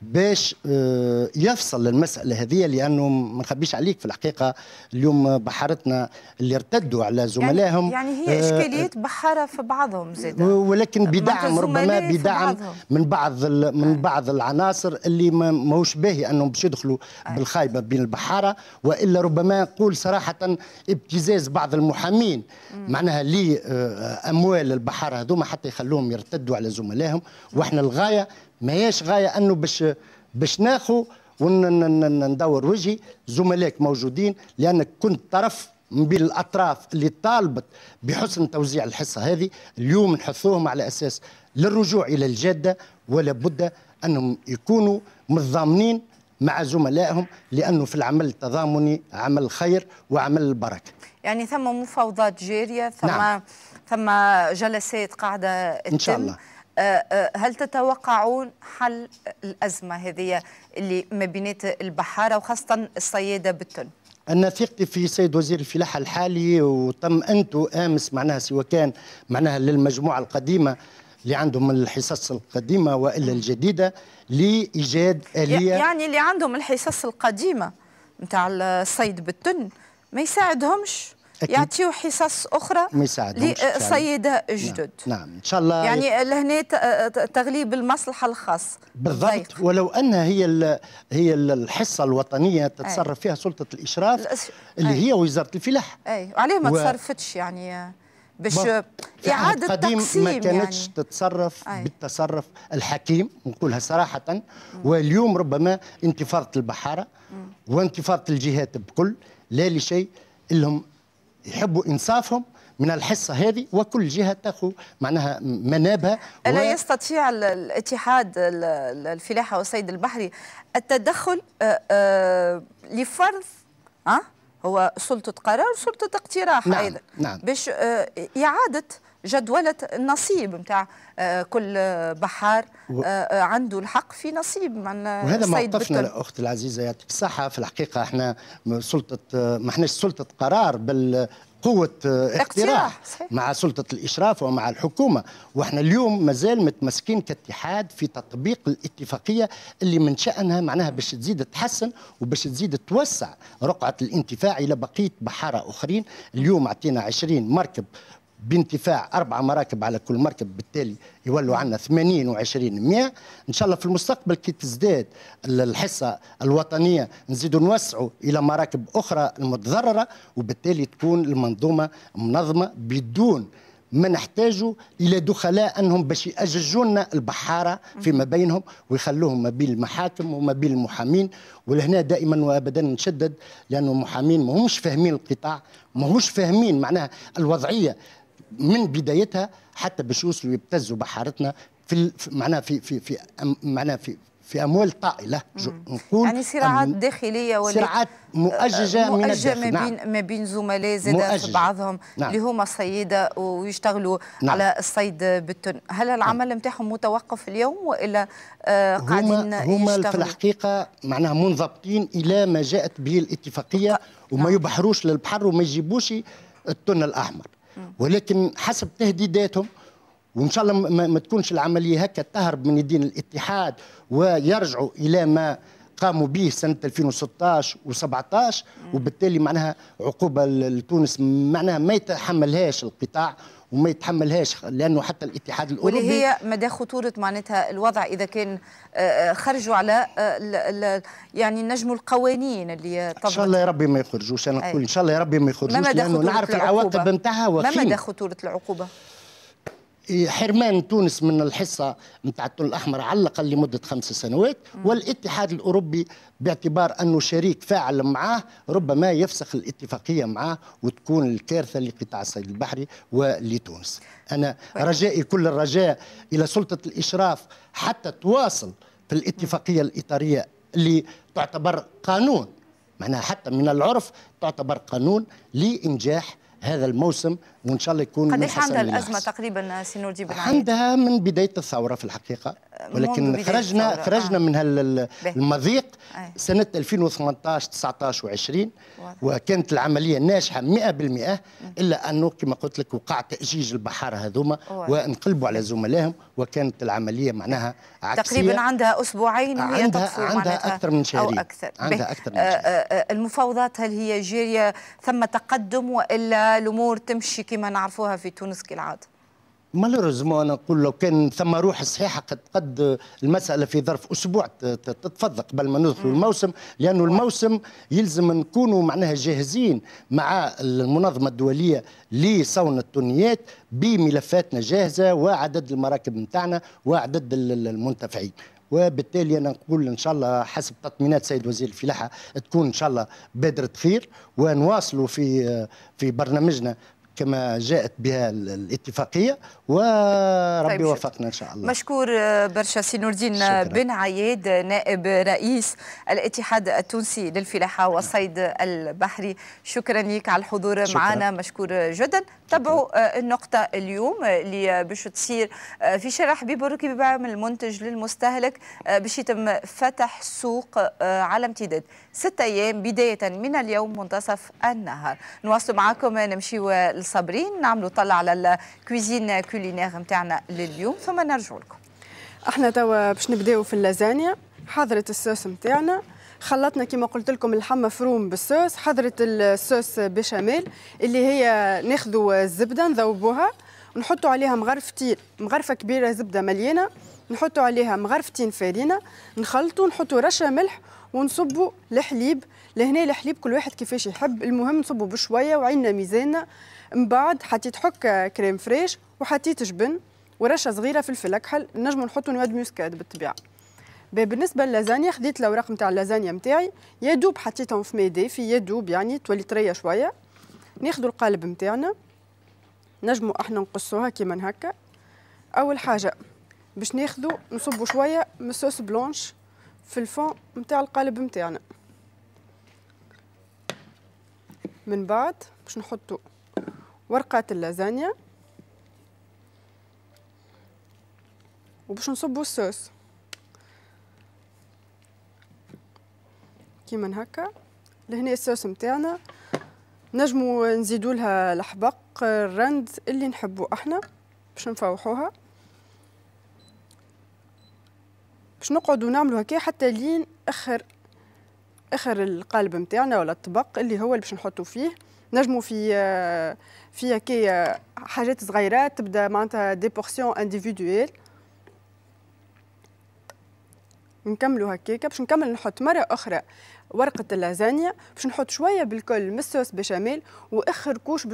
باش آه، يفصل المسألة هذه لأنه ما نخبيش عليك في الحقيقة اليوم بحارتنا اللي ارتدوا على يعني زملائهم يعني هي آه، إشكاليات بحارة في بعضهم زيدا ولكن بدعم ربما بدعم من بعض من آه. بعض العناصر اللي ماهوش باهي أنهم باش يدخلوا بالخايبة بين البحارة وإلا ربما نقول صراحة ابتزاز بعض المحامين معناها لي أموال البحارة هذوما حتى يخلوهم يرتدوا على زملائهم وإحنا الغاية ما هيش غايه انه باش باش ناخو وندور وجهي زملائك موجودين لانك كنت طرف من بين الاطراف اللي طالبت بحسن توزيع الحصه هذه اليوم نحثوهم على اساس للرجوع الى الجاده ولا بد انهم يكونوا متضامنين مع زملائهم لانه في العمل التضامني عمل خير وعمل البركه. يعني ثم مفاوضات جاريه ثم نعم. ثم جلسات قاعده ان شاء الله هل تتوقعون حل الأزمة هذه اللي ما بينات البحارة وخاصة الصيادة بالتن أنا ثقتي في سيد وزير الفلاحة الحالي وتم أنتو أمس معناها سواء كان معناها للمجموعة القديمة اللي عندهم الحصص القديمة وإلا الجديدة لإيجاد آلية يعني اللي عندهم الحصص القديمة نتاع الصيد بالتن ما يساعدهمش يعطيو حصص اخرى لصيد نعم، جدد نعم. نعم ان شاء الله يعني لهنا تغليب المصلحه الخاص بالضبط طيب. ولو ان هي هي الحصه الوطنيه تتصرف فيها سلطه الاشراف اللي هي وزاره الفلاحه اي وعليه ما و... تصرفتش يعني باش اعاده قديم تقسيم ما كانتش يعني. تتصرف أي. بالتصرف الحكيم نقولها صراحه مم. واليوم ربما انتفاضه البحاره وانتفاضه الجهات بكل لا لشيء لهم يحبوا انصافهم من الحصه هذه وكل جهه تاخذ معناها منابها الا و... يستطيع الاتحاد الفلاحه والصيد البحري التدخل لفرض ها هو سلطه قرار وسلطه اقتراح نعم ايضا نعم. باش اعاده جدولة النصيب نتاع آه، كل بحار آه، آه، عنده الحق في نصيب من وهذا موقفنا اختي العزيزه يعطيك الصحه في الحقيقه احنا سلطه ما احناش سلطه قرار بل قوة اقتراح صحيح. مع سلطة الإشراف ومع الحكومة وإحنا اليوم مازال متمسكين كاتحاد في تطبيق الاتفاقية اللي من شأنها معناها باش تزيد تحسن وباش تزيد توسع رقعة الانتفاع إلى بقية بحارة أخرين اليوم عطينا 20 مركب بانتفاع اربع مراكب على كل مركب بالتالي يولوا عنا 80 و20 100 ان شاء الله في المستقبل كي تزداد الحصه الوطنيه نزيدوا نوسعوا الى مراكب اخرى المتضرره وبالتالي تكون المنظومه منظمه بدون ما نحتاجوا الى دخلاء انهم باش يأججوا لنا البحاره فيما بينهم ويخلوهم ما بين المحاكم وما بين المحامين ولهنا دائما وابدا نشدد لانه المحامين ما همش فاهمين القطاع ما همش فاهمين معناها الوضعيه من بدايتها حتى باش يوصلوا يبتزوا بحارتنا في معناها في في في معناها في في اموال طائله نقول يعني صراعات داخليه ولا صراعات مؤججه, مؤججة من ما بين نعم. ما بين زملاء زاد بعضهم نعم. اللي هما صيده ويشتغلوا نعم. على الصيد بالتن هل العمل نعم. نتاعهم نعم. متوقف اليوم والا آه قاعدين هما, هما في الحقيقه معناها منضبطين الى ما جاءت به الاتفاقيه نعم. وما نعم. يبحروش للبحر وما يجيبوش التن الاحمر ولكن حسب تهديداتهم وان شاء الله ما تكونش العمليه هكا تهرب من يدين الاتحاد ويرجعوا الى ما قاموا به سنه 2016 و17 وبالتالي معناها عقوبه لتونس معناها ما يتحملهاش القطاع وما يتحملهاش لانه حتى الاتحاد الاوروبي واللي هي مدى خطوره معناتها الوضع اذا كان آه، آه، خرجوا على آه، يعني نجم القوانين اللي طبعا ان شاء الله يا ربي ما يخرجوش انا نقول ان شاء الله يا ربي ما يخرجوش لانه نعرف العواقب نتاعها وخيمه ما مدى خطوره العقوبه إيه، حرمان تونس من الحصه نتاع الطول الاحمر على الاقل لمده خمس سنوات والاتحاد الاوروبي باعتبار انه شريك فاعل معاه ربما يفسخ الاتفاقيه معاه وتكون الكارثه لقطاع الصيد البحري ولتونس. انا طيب. رجائي كل الرجاء الى سلطه الاشراف حتى تواصل في الاتفاقيه الاطاريه اللي تعتبر قانون معناها حتى من العرف تعتبر قانون لانجاح هذا الموسم وان شاء الله يكون قد ايش عندها الازمه تقريبا سي نور بن عندها من بدايه الثوره في الحقيقه ولكن خرجنا خرجنا آه. من هالمضيق آه. سنه 2018 19 و20 وكانت العمليه ناجحه 100% الا انه كما قلت لك وقع تاجيج البحار هذوما وانقلبوا على زملائهم وكانت العمليه معناها عكسيه تقريبا عندها اسبوعين عندها هي عندها اكثر من شهرين أكثر. عندها اكثر من آه، شهرين آه،, آه المفاوضات هل هي جاريه ثم تقدم والا الامور تمشي كما نعرفوها في تونس كالعاده مالوريزمون نقول لو كان ثم روح صحيحه قد قد المساله في ظرف اسبوع تتفضل قبل ما ندخل الموسم لانه الموسم يلزم نكونوا معناها جاهزين مع المنظمه الدوليه لصون التونيات بملفاتنا جاهزه وعدد المراكب نتاعنا وعدد المنتفعين وبالتالي انا نقول ان شاء الله حسب تطمينات سيد وزير الفلاحه تكون ان شاء الله بادره خير ونواصلوا في في برنامجنا كما جاءت بها الاتفاقيه وربي طيب وفقنا ان شاء الله مشكور آه، برشا سي نور الدين آه، بن عياد نائب رئيس الاتحاد التونسي للفلاحه والصيد البحري شكرا لك على الحضور معنا مشكور جدا تابعوا آه، النقطة اليوم اللي باش تصير في شارع حبيب الركبي من المنتج للمستهلك باش يتم فتح سوق على امتداد ست أيام بداية من اليوم منتصف النهار نواصل معكم نمشيو صابرين نعملوا طلع على الكويزين كولينير نتاعنا لليوم ثم نرجع لكم احنا توا باش نبداو في اللازانيا حضرت الصوص نتاعنا خلطنا كما قلت لكم اللحم مفروم بالصوص حضرت الصوص بشاميل اللي هي ناخذوا الزبده نذوبوها ونحطوا عليها مغرفتين مغرفه كبيره زبده مليانه نحطوا عليها مغرفتين فرينه نخلطوا نحطوا رشه ملح ونصبوا الحليب لهنا الحليب كل واحد كيفاش يحب المهم نصبوا بشويه وعيننا ميزاننا من بعد حطيت حك كريم فريش وحطيت جبن ورشه صغيره فلفل اكحل نجمو نحطو نواد موسكاد بالطبيعه بالنسبه للازانيا خديت الاوراق نتاع اللازانيا نتاعي يا دوب حطيتهم في ميدي في يا دوب يعني تولي طريه شويه ناخذ القالب نتاعنا نجمو احنا نقصوها كيما هكا اول حاجه باش ناخذوا نصبوا شويه من صوص بلونش في الفون نتاع القالب نتاعنا من بعد باش نحطوا ورقة اللازانيا وباش نصبو الصوص كيما هكا لهنا الصوص نتاعنا نجمو نزيدو لها الحبق الرند اللي نحبو احنا باش نفوحوها باش نقعدو نعملو هكا حتى لين اخر اخر القالب نتاعنا ولا الطبق اللي هو اللي باش نحطو فيه نجموا في آه، في كي آه، حاجات صغيره تبدا معناتها دي بورسيون انديفيدويل نكملوا هكاك باش نكمل نحط مره اخرى ورقه اللازانيا باش نحط شويه بالكل من الصوص بشاميل واخر كوش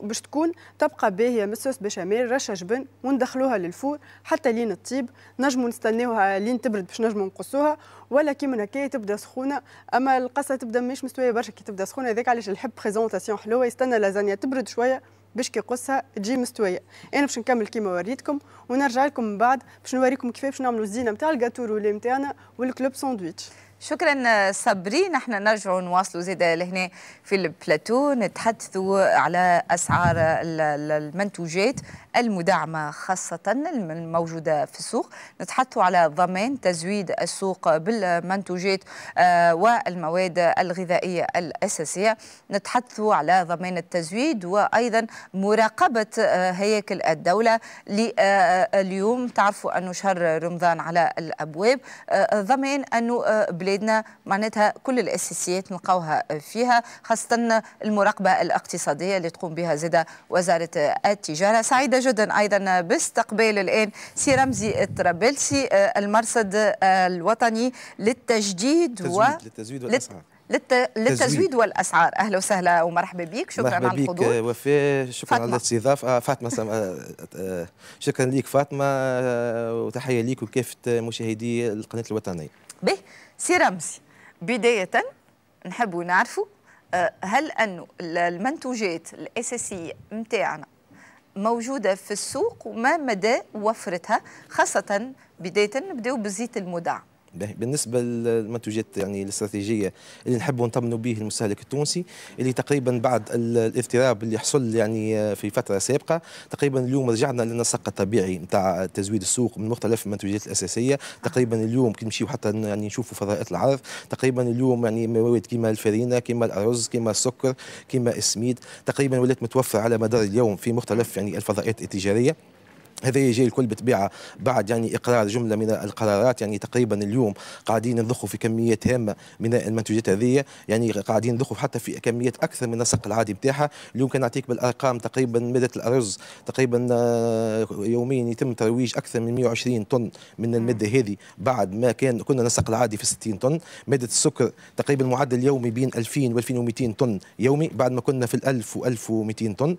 باش تكون تبقى باهيه من الصوص بشاميل رشه جبن وندخلوها للفور حتى لين تطيب نجمو نستناوها لين تبرد باش نجمو نقصوها ولا كيما هكايا تبدا سخونه اما القصه تبدا مش مستويه برشا كي تبدا سخونه هذاك علاش نحب بريزونطاسيون حلوه يستنى اللازانيا تبرد شويه باش كي قصها تجي مستويه انا باش نكمل كيما وريتكم ونرجع لكم من بعد باش نوريكم كيفاش نعملو نعملوا الزينه نتاع الكاتور ولي نتاعنا والكلوب ساندويتش شكرا صابرين نحن نرجعوا نواصلوا زيدا لهنا في البلاتو نتحدثوا على اسعار المنتوجات المدعمه خاصه الموجوده في السوق نتحدثوا على ضمان تزويد السوق بالمنتوجات آه، والمواد الغذائيه الاساسيه نتحدثوا على ضمان التزويد وايضا مراقبه آه، هياكل الدوله اليوم تعرفوا انه شهر رمضان على الابواب آه، ضمان انه بلادنا معناتها كل الاساسيات نلقاوها فيها خاصه المراقبه الاقتصاديه اللي تقوم بها زاده وزاره التجاره سعيده جدا ايضا باستقبال الان سي رمزي الطرابلسي آه، المرصد آه، الوطني للتجديد و للتزويد والاسعار للت... للتزويد والاسعار اهلا وسهلا ومرحبا بك شكرا مرحبا على الحضور وفاء شكرا فاطمة. على الاستضافه آه، فاطمه سم... شكرا لك فاطمه وتحيه لك وكافه مشاهدي القناه الوطنيه به سي رمزي بداية نحبوا نعرفوا آه، هل أنه المنتوجات الأساسية متاعنا موجودة في السوق وما مدى وفرتها خاصة بداية نبدأ بزيت المدعم بالنسبه للمنتوجات يعني الاستراتيجيه اللي نحبوا نطمنوا به المستهلك التونسي اللي تقريبا بعد الاضطراب اللي حصل يعني آه، في فتره سابقه تقريبا اليوم رجعنا للنسق الطبيعي نتاع تزويد السوق من مختلف المنتوجات الاساسيه تقريبا اليوم كي نمشيو حتى يعني نشوفوا فضاءات العرض تقريبا اليوم يعني مواد كيما الفرينه كيما الارز كيما السكر كيما السميد تقريبا ولات متوفره على مدار اليوم في مختلف يعني الفضاءات التجاريه هذا يجي الكل بتبيعه بعد يعني اقرار جمله من القرارات يعني تقريبا اليوم قاعدين نضخوا في كميات هامه من المنتوجات هذه يعني قاعدين نضخوا حتى في كميات اكثر من النسق العادي بتاعها اليوم كان نعطيك بالارقام تقريبا ماده الارز تقريبا آه، يوميا يتم ترويج اكثر من 120 طن من الماده هذه بعد ما كان كنا نسق العادي في 60 طن ماده السكر تقريبا معدل يومي بين 2000 و 2200 طن يومي بعد ما كنا في ال 1000 و 1200 طن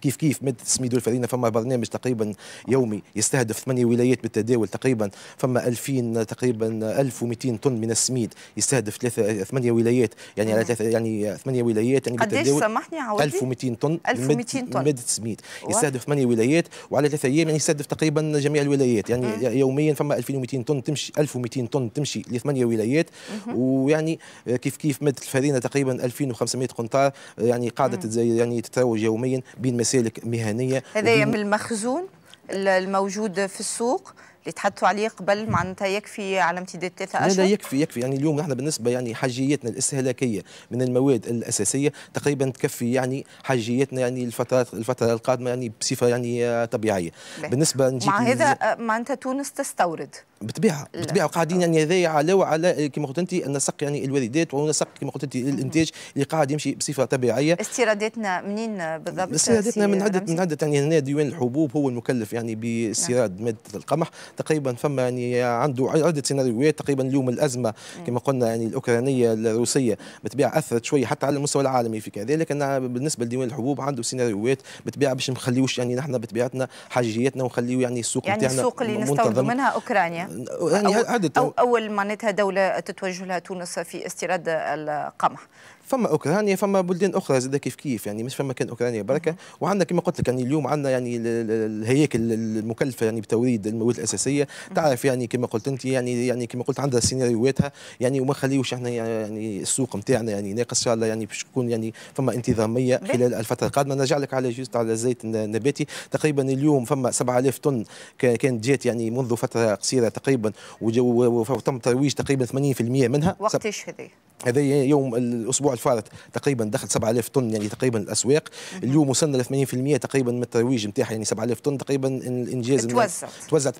كيف كيف ماده سميدو والفرينه فما برنامج تقريبا يومي يستهدف ثمانيه ولايات بالتداول تقريبا فما 2000 تقريبا 1200 طن من السميد يستهدف ثلاثه ثمانيه ولايات يعني على ثلاثه يعني ثمانيه ولايات يعني قديش سامحني عودي 1200 طن 1200 طن ماده السميد يستهدف ثمانيه ولايات وعلى ثلاثة ايام يعني يستهدف تقريبا جميع الولايات يعني مم. يوميا فما 2200 طن تمشي 1200 طن تمشي لثمانيه ولايات مم. ويعني كيف كيف ماده الفرينه تقريبا 2500 قنطار يعني قاعده يعني تتروج يوميا بين مسالك مهنيه هذا من المخزون الموجود في السوق اللي تحدثوا عليه قبل معناتها يكفي على امتداد ثلاثة اشهر؟ لا لا يكفي يكفي يعني اليوم نحن بالنسبه يعني حاجيتنا الاستهلاكيه من المواد الاساسيه تقريبا تكفي يعني حاجيتنا يعني الفترات الفتره القادمه يعني بصفه يعني طبيعيه. بالنسبه مع هذا معناتها تونس تستورد بالطبيعه بالطبيعه وقاعدين يعني هذايا على وعلى كما قلت انت النسق يعني الواردات ونسق كما قلت انت الانتاج اللي قاعد يمشي بصفه طبيعيه استيراداتنا منين بالضبط؟ استيراداتنا من عده من عده يعني هنا ديوان الحبوب هو المكلف يعني باستيراد نعم. ماده القمح تقريبا فما يعني عنده عده سيناريوهات تقريبا اليوم الازمه كما قلنا يعني الاوكرانيه الروسيه بالطبيعه اثرت شويه حتى على المستوى العالمي في كذلك انا بالنسبه لديوان الحبوب عنده سيناريوهات بالطبيعه باش ما نخليوش يعني نحن بطبيعتنا حاجياتنا ونخليو يعني السوق يعني السوق اللي نستورد منها اوكرانيا يعني أو أول معناتها دولة تتوجه لها تونس في استيراد القمح فما اوكرانيا فما بلدان اخرى زاد كيف كيف يعني مش فما كان اوكرانيا بركه وعندنا كما قلت لك يعني اليوم عندنا يعني الهياكل المكلفه يعني بتوريد المواد الاساسيه تعرف يعني كما قلت انت يعني يعني كما قلت عندها سيناريوهاتها يعني وما خليوش احنا يعني السوق نتاعنا يعني ناقص ان شاء الله يعني باش تكون يعني فما انتظاميه خلال الفتره القادمه نرجع لك على جوست على الزيت النباتي تقريبا اليوم فما 7000 طن كانت جات يعني منذ فتره قصيره تقريبا وتم ترويج تقريبا 80% منها وقت ايش هذه؟ هذا يوم الاسبوع الفارط تقريبا دخل 7000 طن يعني تقريبا الاسواق اليوم وصلنا ل 80% تقريبا من الترويج نتاعها يعني 7000 طن تقريبا الانجاز توزع توزع 80%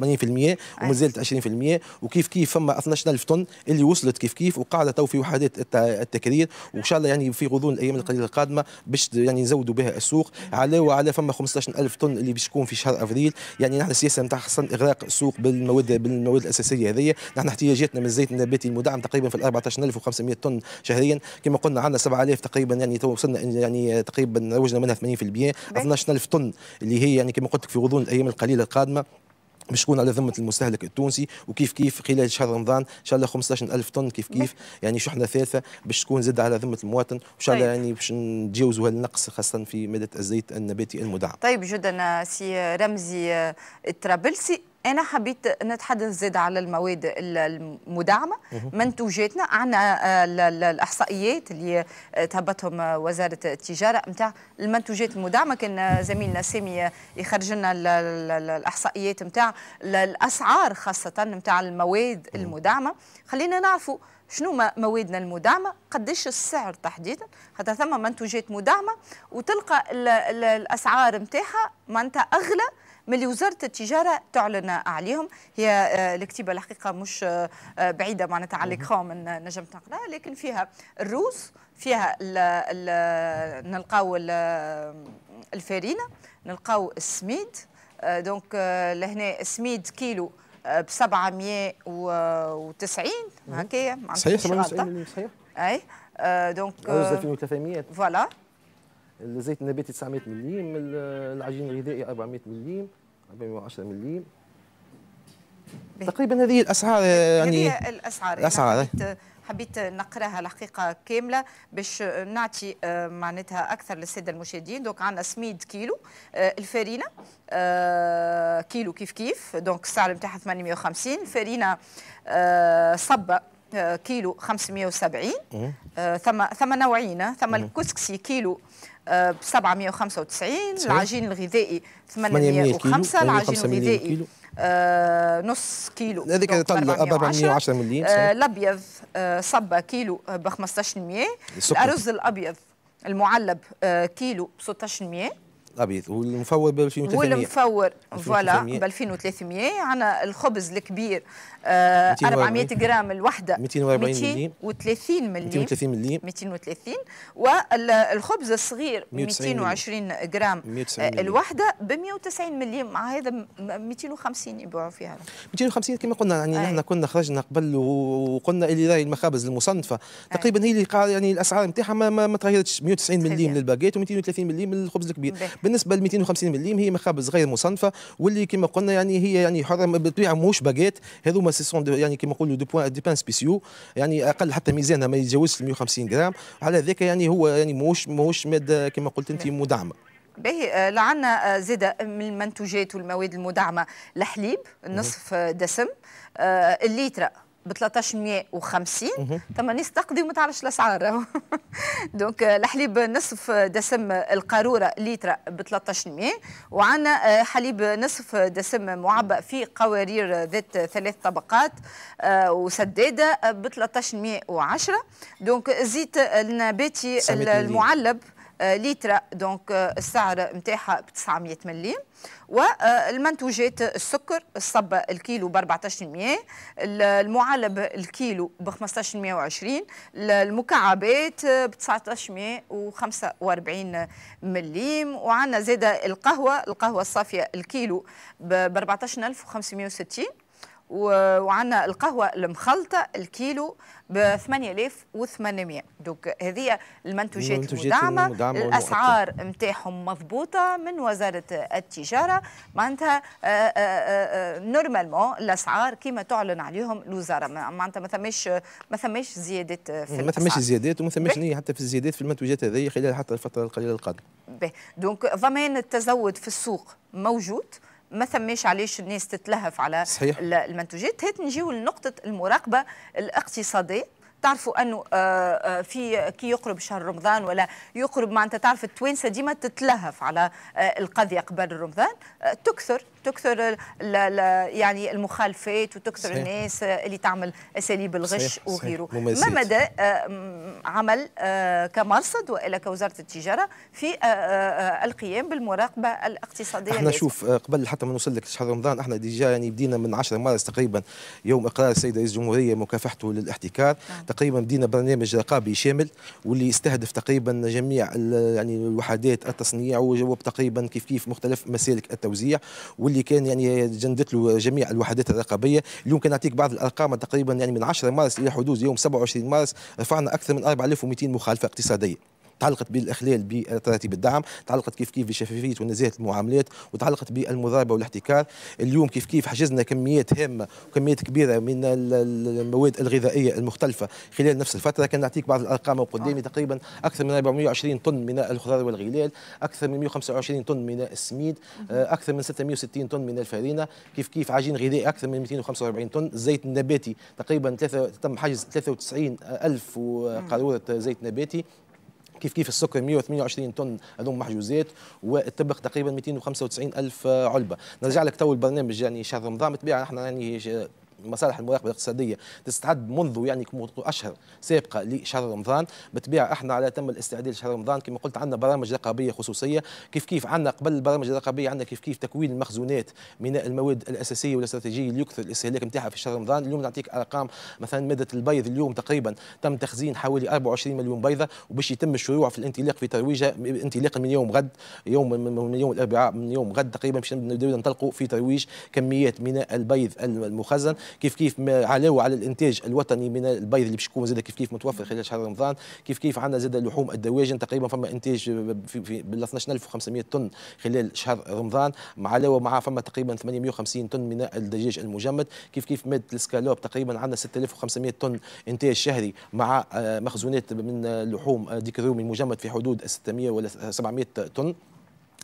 وما زالت 20% وكيف كيف فما 12000 طن اللي وصلت كيف كيف وقاعده تو في وحدات التكرير وان شاء الله يعني في غضون الايام القليله القادمه باش يعني نزودوا بها السوق على وعلى فما 15000 طن اللي باش تكون في شهر افريل يعني نحن السياسه نتاع خاصه اغراق السوق بالمواد بالمواد الاساسيه هذه نحن احتياجاتنا من الزيت النباتي المدعم تقريبا في 14500 طن طن شهريا كما قلنا عندنا 7000 تقريبا يعني تو وصلنا يعني تقريبا روجنا منها 80% 12000 طن اللي هي يعني كما قلت لك في غضون الايام القليله القادمه باش تكون على ذمه المستهلك التونسي وكيف كيف خلال شهر رمضان ان شاء الله 15000 طن كيف كيف يعني شحنه ثالثه باش تكون زاد على ذمه المواطن وان شاء الله طيب. يعني باش نتجاوزوا النقص خاصه في ماده الزيت النباتي المدعم. طيب جدا سي رمزي الترابلسي أنا حبيت نتحدث زاد على المواد المدعمة منتوجاتنا عنا آه، الإحصائيات اللي تهبطهم وزارة التجارة نتاع المنتوجات المدعمة كان زميلنا سامي يخرج لنا الإحصائيات نتاع الأسعار خاصة نتاع المواد المدعمة خلينا نعرفوا شنو موادنا المدعمه قديش السعر تحديدا حتى ثم منتوجات مدعمه وتلقى الاسعار نتاعها معناتها اغلى ملي اللي وزاره التجاره تعلن عليهم هي آه، الكتيبه الحقيقه مش آه، آه، بعيده معناتها على الاكران من نجم تقراها لكن فيها الروس فيها ال ال نلقاو الفارينه نلقاو السميد دونك لهنا السميد كيلو ب 790 هكايا صحيح 790 صحيح اي دونك 2300 فوالا الزيت النباتي 900 مليم العجين الغذائي 400 مليم 410 مليم تقريبا هذه الاسعار يعني هذه الاسعار الاسعار حبيت نقراها الحقيقة كاملة باش نعطي آه، معناتها أكثر للسادة المشاهدين دونك عندنا سميد كيلو آه، الفارينة آه، كيلو كيف كيف دونك السعر نتاعها 850 الفارينة صبة كيلو 570 ثم ثم نوعين ثم الكسكسي كيلو ب 795 صحيح. العجين الغذائي 805 العجين الغذائي آه نص كيلو هذيك طل 410 ملي آه الابيض آه صبه كيلو ب 15% الارز الابيض المعلب آه كيلو ب 16% ابيض والمفور ب 2300 والمفور فوالا ب 2300 عندنا الخبز الكبير 400 آه، جرام الوحده 240 ملي 230 ملي 230 230 والخبز الصغير 220 جرام آه، الوحده ب 190 ملي مع هذا 250 يبيعوا فيها 250 كما قلنا يعني نحن كنا خرجنا قبل وقلنا اللي راهي المخابز المصنفه تقريبا هي اللي يعني الاسعار نتاعها ما, ما, تغيرتش 190 ملي من الباكيت و230 ملي من الخبز الكبير بالنسبه ل 250 ملي هي مخابز غير مصنفه واللي كما قلنا يعني هي يعني حرم بالطبيعه موش باكيت هذوما سي سون يعني كيما نقولوا دو بوان دي بان سبيسيو يعني اقل حتى ميزانها ما يتجاوزش 150 غرام على ذاك يعني هو يعني موش موش ماده كما قلت انت نعم. مدعمه باهي لعنا آه، زاده من المنتوجات والمواد المدعمه الحليب نصف دسم آه، الليتره ب 1350 ثم نستقضي وما تعرفش الاسعار دونك الحليب آه، نصف دسم القاروره لتر ب 1300 وعندنا حليب نصف دسم معبأ في قوارير ذات ثلاث طبقات وسداده ب 1310 دونك الزيت النباتي المعلب آه، لتر دونك آه، السعر نتاعها ب 900 ملي والمنتوجات آه، السكر الصب الكيلو ب 1400 المعلب الكيلو ب 1520 المكعبات ب 1945 مليم وعندنا زاده القهوه القهوه الصافيه الكيلو ب 14560 وعندنا القهوه المخلطه الكيلو ب 8800 دوك هذه المنتوجات المدعمه الاسعار نتاعهم مضبوطه من وزاره التجاره معناتها آه، آه، آه، نورمالمون الاسعار كما تعلن عليهم الوزاره معناتها ما ثماش ما ثماش زيادات في ما ثماش زيادات وما ثماش نيه حتى في الزيادات في المنتوجات هذه خلال حتى الفتره القليله القادمه دونك ضمان التزود في السوق موجود ما ثماش علاش الناس تتلهف على صحيح. المنتوجات هات نجيو لنقطه المراقبه الاقتصاديه تعرفوا انه آه، آه، في كي يقرب شهر رمضان ولا يقرب معناتها تعرف التوانسه ديما تتلهف على آه، القضيه قبل رمضان تكثر تكثر يعني المخالفات وتكثر صحيح. الناس اللي تعمل اساليب الغش صحيح. وغيره صحيح. ما مدى آه، عمل آه، كمرصد والا كوزاره التجاره في آه، القيام بالمراقبه الاقتصاديه احنا شوف قبل حتى ما نوصل لك شهر رمضان احنا ديجا يعني بدينا من 10 مارس تقريبا يوم اقرار السيد رئيس الجمهوريه مكافحته للاحتكار نعم. تقريبا بدينا برنامج رقابي شامل واللي يستهدف تقريبا جميع يعني الوحدات التصنيع وجواب تقريبا كيف كيف مختلف مسالك التوزيع واللي واللي كان يعني جندت له جميع الوحدات الرقابيه اليوم كان نعطيك بعض الارقام تقريبا يعني من 10 مارس الى حدود يوم 27 مارس رفعنا اكثر من 4200 مخالفه اقتصاديه تعلقت بالاخلال بتراتيب الدعم تعلقت كيف كيف بشفافيه ونزاهه المعاملات وتعلقت بالمضاربه والاحتكار اليوم كيف كيف حجزنا كميات هامه وكميات كبيره من المواد الغذائيه المختلفه خلال نفس الفتره كان نعطيك بعض الارقام قدامي آه. تقريبا اكثر من 420 طن من الخضار والغلال اكثر من 125 طن من السميد آه، اكثر من 660 طن من الفارينه كيف كيف عجين غذائي اكثر من 245 طن الزيت النباتي تقريبا تم حجز 93 الف قاروره زيت نباتي كيف كيف السكر 128 طن هذوم محجوزات والتبغ تقريبا 295 الف علبه نرجع لك تو البرنامج يعني شهر رمضان بتبيع احنا يعني مصالح المراقبه الاقتصاديه تستعد منذ يعني اشهر سابقه لشهر رمضان بتبيع احنا على تم الاستعداد لشهر رمضان كما قلت عندنا برامج رقابيه خصوصيه كيف كيف عندنا قبل البرامج الرقابيه عندنا كيف كيف تكوين المخزونات من المواد الاساسيه والاستراتيجيه اللي يكثر الاستهلاك نتاعها في شهر رمضان اليوم نعطيك ارقام مثلا ماده البيض اليوم تقريبا تم تخزين حوالي 24 مليون بيضه وباش يتم الشروع في الانطلاق في ترويجها انطلاقا من يوم غد يوم من يوم الاربعاء من يوم غد تقريبا باش نبداو ننطلقوا في ترويج كميات من البيض المخزن كيف كيف علاوه على الانتاج الوطني من البيض اللي باش يكون زاد كيف كيف متوفر خلال شهر رمضان كيف كيف عندنا زاد لحوم الدواجن تقريبا فما انتاج بال 12500 طن خلال شهر رمضان مع علاوه مع فما تقريبا 850 طن من الدجاج المجمد كيف كيف ماده السكالوب تقريبا عندنا 6500 طن انتاج شهري مع آه، مخزونات من لحوم آه، ديك الرومي المجمد في حدود 600 ولا 700 طن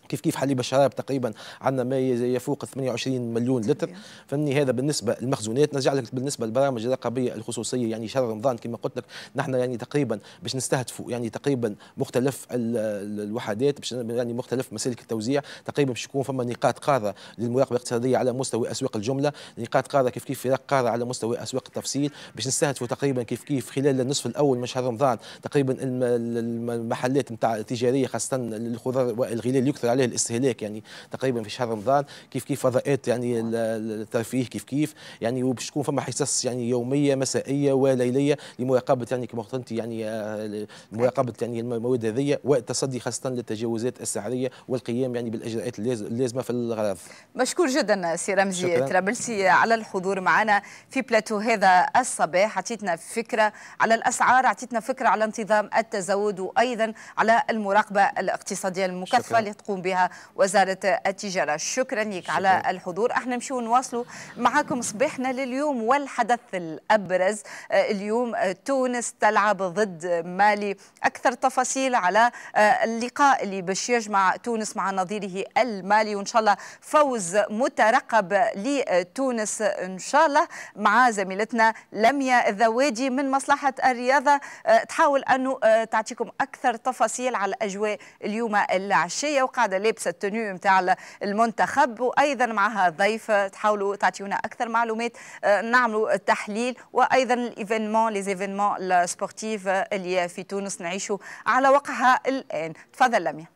كيف كيف حليب الشراب تقريبا عندنا ما يفوق 28 مليون لتر فني هذا بالنسبه للمخزونات نرجع لك بالنسبه للبرامج الرقابيه الخصوصيه يعني شهر رمضان كما قلت لك نحن يعني تقريبا باش نستهدفوا يعني تقريبا مختلف الوحدات باش يعني مختلف مسالك التوزيع تقريبا باش يكون فما نقاط قاره للمراقبه الاقتصاديه على مستوى اسواق الجمله نقاط قاره كيف كيف فرق قاره على مستوى اسواق التفصيل باش نستهدفوا تقريبا كيف كيف خلال النصف الاول من شهر رمضان تقريبا المحلات نتاع التجاريه خاصه الخضر والغلال يكثر عليه الاستهلاك إيه يعني تقريبا في شهر رمضان كيف كيف فضاءات يعني الترفيه كيف كيف يعني وباش تكون فما حصص يعني يوميه مسائيه وليليه لمراقبه يعني كما قلت يعني آه، مراقبه يعني المواد هذه والتصدي خاصه للتجاوزات السعريه والقيام يعني بالاجراءات اللازمه في الغرض. مشكور جدا سي رمزي ترابلسي على الحضور معنا في بلاتو هذا الصباح عطيتنا فكره على الاسعار عطيتنا فكره على انتظام التزود وايضا على المراقبه الاقتصاديه المكثفه اللي تقوم بها وزارة التجارة شكرا لك شكرا. على الحضور احنا نمشي ونواصلوا معاكم صباحنا لليوم والحدث الأبرز آه، اليوم آه، تونس تلعب ضد مالي أكثر تفاصيل على آه، اللقاء اللي باش يجمع تونس مع نظيره المالي وإن شاء الله فوز مترقب لتونس إن شاء الله مع زميلتنا لميا الذوادي من مصلحة الرياضة تحاول أنه تعطيكم أكثر تفاصيل على الأجواء اليوم العشية وقاعدة لابسه التنو نتاع المنتخب وايضا معها ضيف تحاولوا تعطيونا اكثر معلومات آه، نعملوا التحليل وايضا الايفينمون ليزيفينمون السبورتيف اللي في تونس نعيشوا على وقعها الان تفضل لميا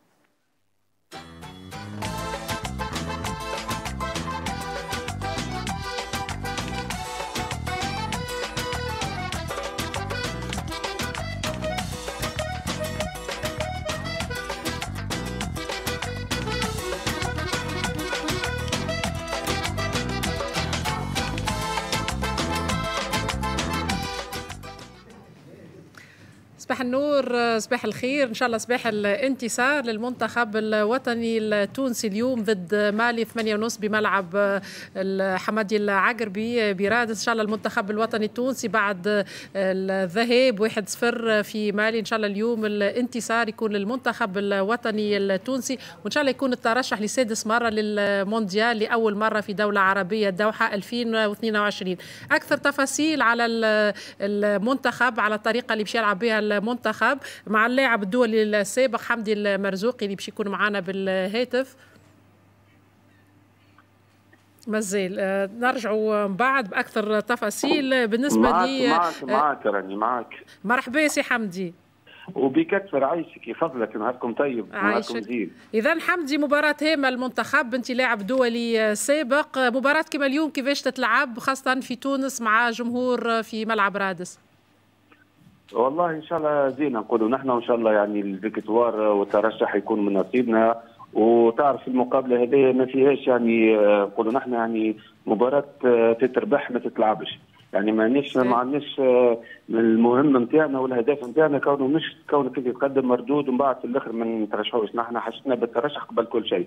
النور آه، صباح الخير ان شاء الله صباح الانتصار للمنتخب الوطني التونسي اليوم ضد مالي 8 ونص بملعب آه، الحمادي العقربي برادس ان شاء الله المنتخب الوطني التونسي بعد آه، الذهاب 1-0 في مالي ان شاء الله اليوم الانتصار يكون للمنتخب الوطني التونسي وان شاء الله يكون الترشح لسادس مره للمونديال لاول مره في دوله عربيه الدوحه 2022 اكثر تفاصيل على المنتخب على الطريقه اللي باش يلعب بها المنتخب مع اللاعب الدولي السابق حمدي المرزوقي اللي باش يكون معنا بالهاتف مازال آه، نرجعوا من بعد باكثر تفاصيل بالنسبه معك لي معك آه، معك راني معك مرحبا سي حمدي وبكثر عيشك يفضلك نهاركم طيب نهاركم زين اذا حمدي مباراه هامه المنتخب انت لاعب دولي آه، سابق مباراه كما اليوم كيفاش تتلعب خاصه في تونس مع جمهور في ملعب رادس والله ان شاء الله زينا نقولوا نحن وان شاء الله يعني الفيكتوار والترشح يكون من نصيبنا وتعرف المقابله هذه ما فيهاش يعني آه، نقولوا نحن يعني مباراه آه، تتربح ما تتلعبش يعني ما نيش ما عندناش آه، المهم نتاعنا والهدف نتاعنا كونه مش كونك انت تقدم مردود ومن بعد في الاخر ما نترشحوش نحن حشتنا بالترشح قبل كل شيء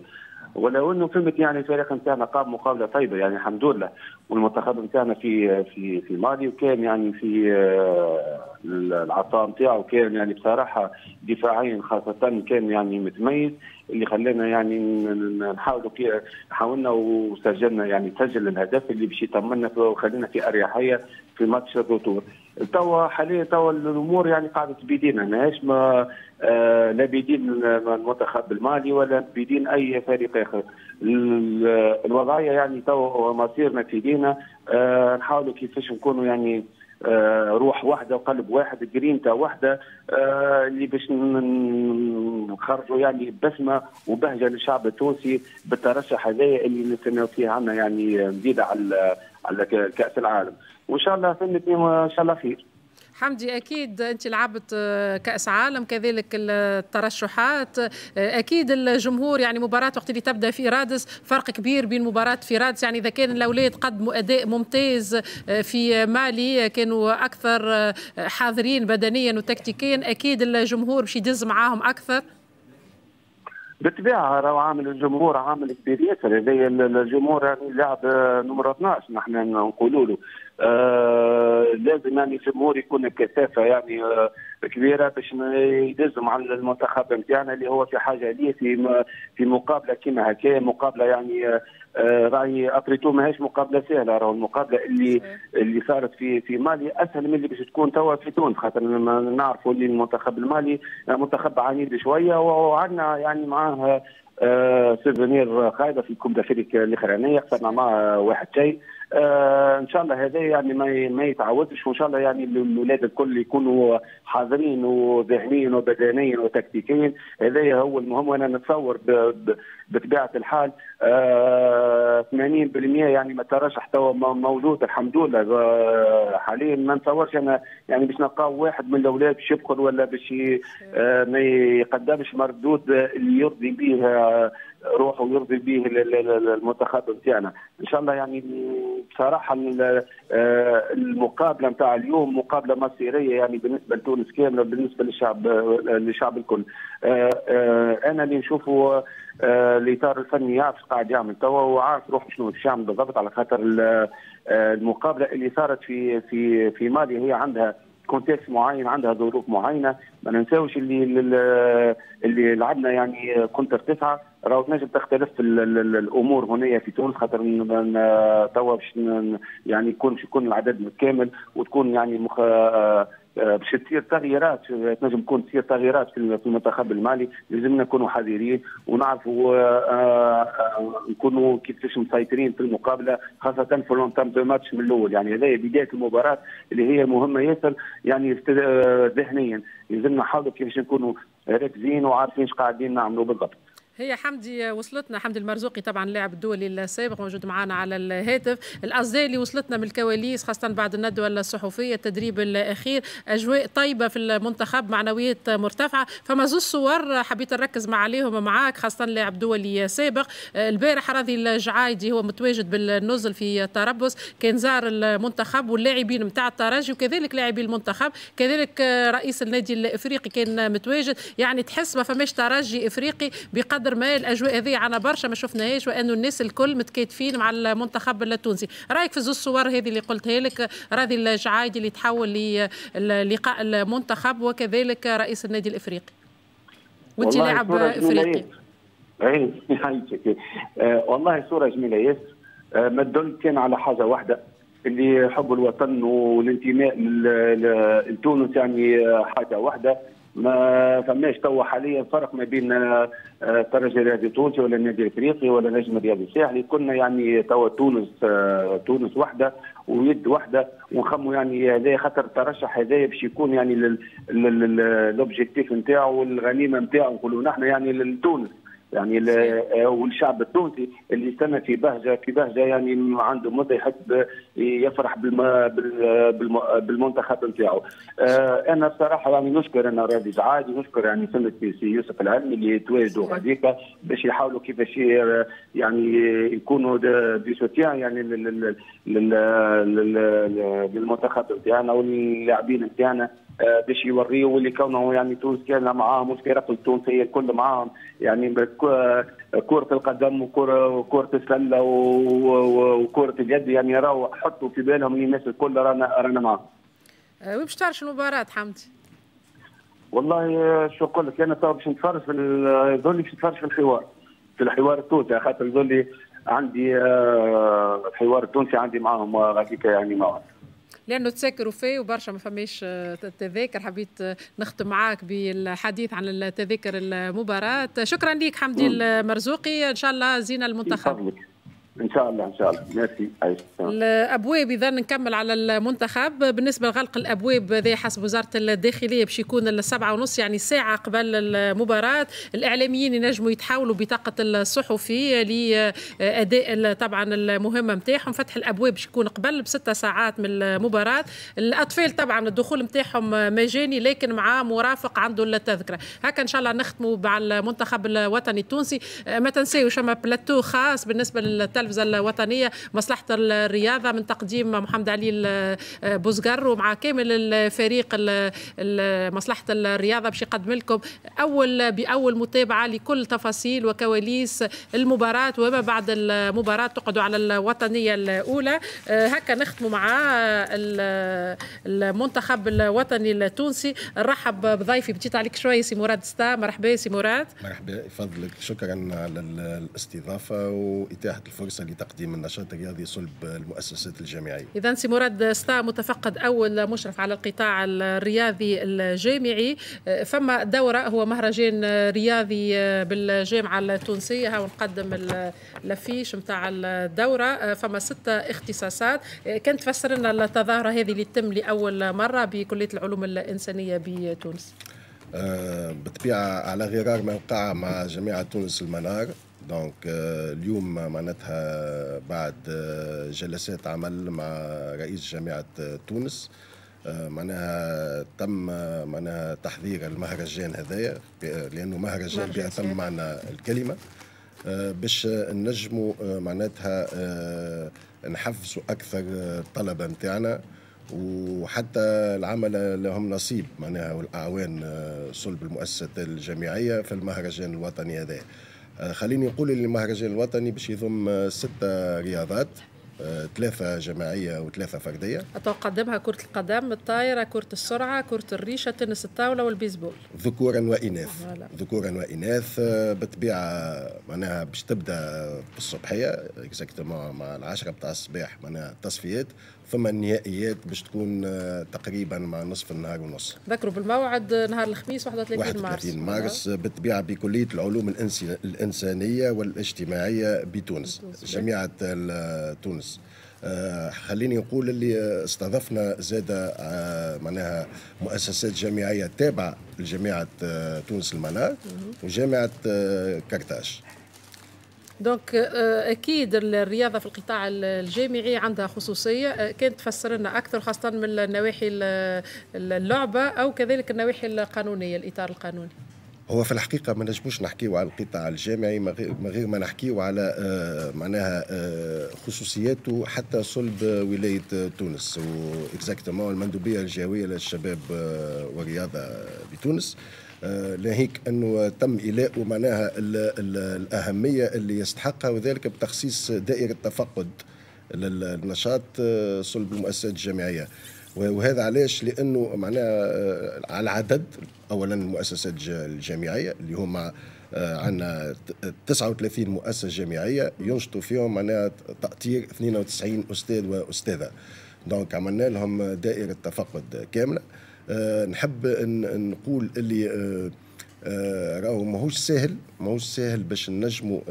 ولو انه فهمت يعني الفريق نتاعنا قام مقابله طيبه يعني الحمد لله والمنتخب نتاعنا في في في مالي وكان يعني في آه، العطاء نتاعو كان يعني بصراحه دفاعيا خاصه كان يعني متميز اللي خلانا يعني نحاولوا حاولنا وسجلنا يعني سجل الهدف اللي باش يطمنا وخلينا في اريحيه في ماتش الرطوبه توا حاليا توا الامور يعني قاعده بيدينا ماهيش ما آه، لا بيدين المنتخب المالي ولا بيدين اي فريق اخر الوضعيه يعني توا مصيرنا في دينا آه، نحاولوا كيفاش نكونوا يعني آه، روح واحده وقلب واحد جرينتا واحده آه، اللي باش نخرجوا يعني بسمه وبهجه للشعب التونسي بالترشح هذايا اللي نستناو فيه عنا يعني مزيده على على كاس العالم وان شاء الله فهمتني وان شاء الله خير حمدي اكيد انت لعبت آه، كاس عالم كذلك الترشحات آه، اكيد الجمهور يعني مباراه وقت اللي تبدا في رادس فرق كبير بين مباراه في رادس يعني اذا كان الاولاد قدموا اداء ممتاز آه، في مالي كانوا اكثر حاضرين بدنيا وتكتيكيا اكيد الجمهور باش يدز معاهم اكثر بالطبيعه راهو عامل الجمهور عامل كبير ياسر هذايا الجمهور يعني لاعب نمره 12 نحن نقولوا له آه، لازم يعني في يكون كثافه يعني آه، كبيره باش يدزهم على المنتخب نتاعنا اللي هو في حاجه ليه في في مقابله كما هكا مقابله يعني آه، راهي ابريتو ماهيش مقابله سهله راهو المقابله اللي اللي صارت في في مالي اسهل من اللي باش تكون توا في تونس خاطر نعرفوا اللي المنتخب المالي منتخب عنيد شويه وعندنا يعني معاه سيفونير خايبه في الكوب دافريك الاخرانيه خسرنا معاه واحد شيء آه ان شاء الله هذا يعني ما ما يتعودش وان شاء الله يعني الاولاد الكل يكونوا حاضرين وذهنيا وبدنيا وتكتيكيا هذا هو المهم وانا نتصور بطبيعه الحال آه 80% يعني ما ترشح توا موجود الحمد لله حاليا ما نتصورش انا يعني باش نلقاو واحد من الاولاد باش يبخل ولا باش آه ما يقدمش مردود اللي يرضي به آه، روحه ويرضي به المنتخب بتاعنا ان شاء الله يعني بصراحه آه، المقابله نتاع اليوم مقابله مصيريه يعني بالنسبه لتونس كامله بالنسبه للشعب للشعب الكل آه، آه، انا اللي نشوفه الاطار الفني يعرف قاعد يعمل توا وعارف روحه شنو باش يعمل بالضبط على خاطر المقابله اللي صارت في في في مالي هي عندها كونتكست معين عندها ظروف معينه ما ننساوش اللي اللي لعبنا يعني كونتر تسعه راهو تنجم تختلف الامور هنا في تونس خاطر توا باش يعني يكون باش يكون العدد كامل وتكون يعني مخ... آه، آه، باش تصير تغييرات تنجم تكون تصير تغييرات في المنتخب المالي لازمنا نكونوا حذرين ونعرفوا آه، نكونوا كيفاش مسيطرين في المقابله خاصه في تام دو ماتش من الاول يعني هذايا بدايه المباراه اللي هي مهمه ياسر يعني ذهنيا لازمنا نحاولوا كيفاش نكونوا راكزين وعارفين ايش قاعدين نعملوا بالضبط هي حمدي وصلتنا حمدي المرزوقي طبعا اللاعب الدولي السابق موجود معنا على الهاتف الاصداء اللي وصلتنا من الكواليس خاصه بعد الندوه الصحفيه التدريب الاخير اجواء طيبه في المنتخب معنويات مرتفعه فما زوج صور حبيت نركز مع عليهم معاك خاصه لاعب دولي سابق البارح راضي الجعايدي هو متواجد بالنزل في طرابلس كان زار المنتخب واللاعبين نتاع الترجي وكذلك لاعبي المنتخب كذلك رئيس النادي الافريقي كان متواجد يعني تحس ما فماش ترجي افريقي بقدر قدر ما الاجواء هذه على برشا ما شفناهاش وانه الناس الكل متكاتفين مع المنتخب التونسي رايك في زوج الصور هذه اللي قلتها لك راضي الجعايدي اللي تحول للقاء المنتخب وكذلك رئيس النادي الافريقي وانت لاعب افريقي إيه، اي آه، والله صوره جميله ياسر آه، ما تدل كان على حاجه واحده اللي حب الوطن والانتماء لتونس يعني آه، حاجه واحده ما فماش توا حاليا فرق ما بين آه، الترجي الرياضي التونسي ولا النادي الافريقي ولا النجم الرياضي الساحلي كنا يعني توا تونس آه، تونس وحده ويد وحده ونخموا يعني هذا خاطر الترشح هذا باش يكون يعني لوبجيكتيف نتاعو والغنيمه نتاعو نقولوا نحن يعني لتونس يعني آه، والشعب التونسي اللي استنى في بهجه في بهجه يعني عنده مده يحب يفرح بالم... بالم... بالمنتخب نتاعو آه، انا بصراحه يعني نشكر انا راضي عادي نشكر يعني سنه سي يوسف العلمي اللي تواجدوا غاديكا باش يحاولوا كيفاش يعني يكونوا دي سوتيان يعني لل... لل... لل... للمنتخب نتاعنا واللاعبين نتاعنا آه، باش يوريوا اللي كونه يعني تونس كان معاهم والفرق التونسيه الكل معاهم يعني آه، كره القدم وكره وكره السله وكره اليد يعني راهو حطوا في بالهم الناس الكل رانا رانا معاهم. آه، وباش تعرف المباراه حمدي؟ والله آه، شو نقول لك انا تو باش نتفرج في يظل باش نتفرج في الحوار في الحوار التونسي خاطر يظل عندي الحوار التونسي عندي معاهم هذيك يعني معاهم. لانه تساكروا فيه وبرشا ما فماش آه، تذاكر حبيت آه، نختم معاك بالحديث عن التذاكر المباراه شكرا لك حمدي نعم. المرزوقي ان شاء الله زينا المنتخب ان شاء الله ان شاء الله ميرسي أيوة، الابواب اذا نكمل على المنتخب بالنسبه لغلق الابواب هذا حسب وزاره الداخليه باش يكون السبعة ونص يعني ساعه قبل المباراه الاعلاميين ينجموا يتحولوا بطاقه الصحفي لاداء طبعا المهمه نتاعهم فتح الابواب باش يكون قبل بستة ساعات من المباراه الاطفال طبعا الدخول نتاعهم مجاني لكن مع مرافق عنده التذكره هكا ان شاء الله نختموا مع المنتخب الوطني التونسي أه، ما تنساوش اما بلاتو خاص بالنسبه للتل التلفزه الوطنيه مصلحه الرياضه من تقديم محمد علي آه، بوزقر ومع كامل الفريق مصلحه الرياضه باش يقدم لكم اول باول متابعه لكل تفاصيل وكواليس المباراه وما بعد المباراه تقعدوا على الوطنيه الاولى آه، هكا نختموا مع المنتخب الوطني التونسي نرحب بضيفي بديت عليك شويه سي مراد ستا مرحبا سي مراد مرحبا فضلك شكرا على الاستضافه واتاحه الفرصه فرصه لتقديم النشاط الرياضي صلب المؤسسات الجامعيه. اذا سي مراد ستا متفقد اول مشرف على القطاع الرياضي الجامعي فما دوره هو مهرجان رياضي بالجامعه التونسيه ها نقدم الافيش نتاع الدوره فما ستة اختصاصات كان تفسر لنا التظاهره هذه اللي تتم لاول مره بكليه العلوم الانسانيه بتونس. آه، بالطبيعه على غرار ما وقع مع جامعه تونس المنار دونك euh, اليوم معناتها بعد آه، جلسات عمل مع رئيس جامعه آه، تونس آه، معناها تم معناها تحضير المهرجان هذايا لانه مهرجان بأتم معنى الكلمه باش نجموا معناتها نحفزوا اكثر الطلبه نتاعنا وحتى العمل لهم نصيب معناها والاعوان صلب المؤسسات الجامعيه في المهرجان الوطني هذا آه، خليني نقول المهرجان الوطني باش يضم آه، ستة رياضات ثلاثة جماعية وثلاثة فردية تقدمها كرة القدم الطائرة كرة السرعة كرة الريشة تنس الطاولة والبيسبول ذكورا وإناث ذكورا وإناث آه، بالطبيعة معناها باش تبدا بالصبحية اكزاكتومون مع العشرة بتاع الصباح معناها التصفيات ثم النهائيات باش تكون آه، تقريبا مع نصف النهار ونص ذكروا بالموعد نهار الخميس 31, 31 مارس مارس بالطبيعة بكلية العلوم الإنسانية والاجتماعية بتونس جامعة تونس مميز آه خليني نقول اللي استضفنا زاد آه معناها مؤسسات جامعيه تابعه لجامعه آه تونس المنار وجامعه آه، كارتاج دونك euh, euh, اكيد الرياضه في القطاع الجامعي عندها خصوصيه آه، كانت تفسر لنا اكثر خاصه من النواحي اللعبه او كذلك النواحي القانونيه الاطار القانوني هو في الحقيقه ما نجموش نحكيو على القطاع الجامعي من غير ما نحكيو على آه، معناها آه، خصوصياته حتى صلب ولايه تونس واكزاكتومون المندوبيه الجهويه للشباب آه، والرياضه بتونس ناهيك انه تم ايلاء معناها الاهميه اللي يستحقها وذلك بتخصيص دائره تفقد للنشاط صلب المؤسسات الجامعيه وهذا علاش لانه معناها آه، على العدد اولا المؤسسات الجامعيه اللي هما آه، عندنا 39 مؤسسه جامعيه ينشطوا فيهم معناها تاطير 92 استاذ واستاذه دونك عملنا لهم دائره تفقد كامله آه، نحب نحب نقول اللي راهو ماهوش ساهل ماهوش ساهل باش نجموا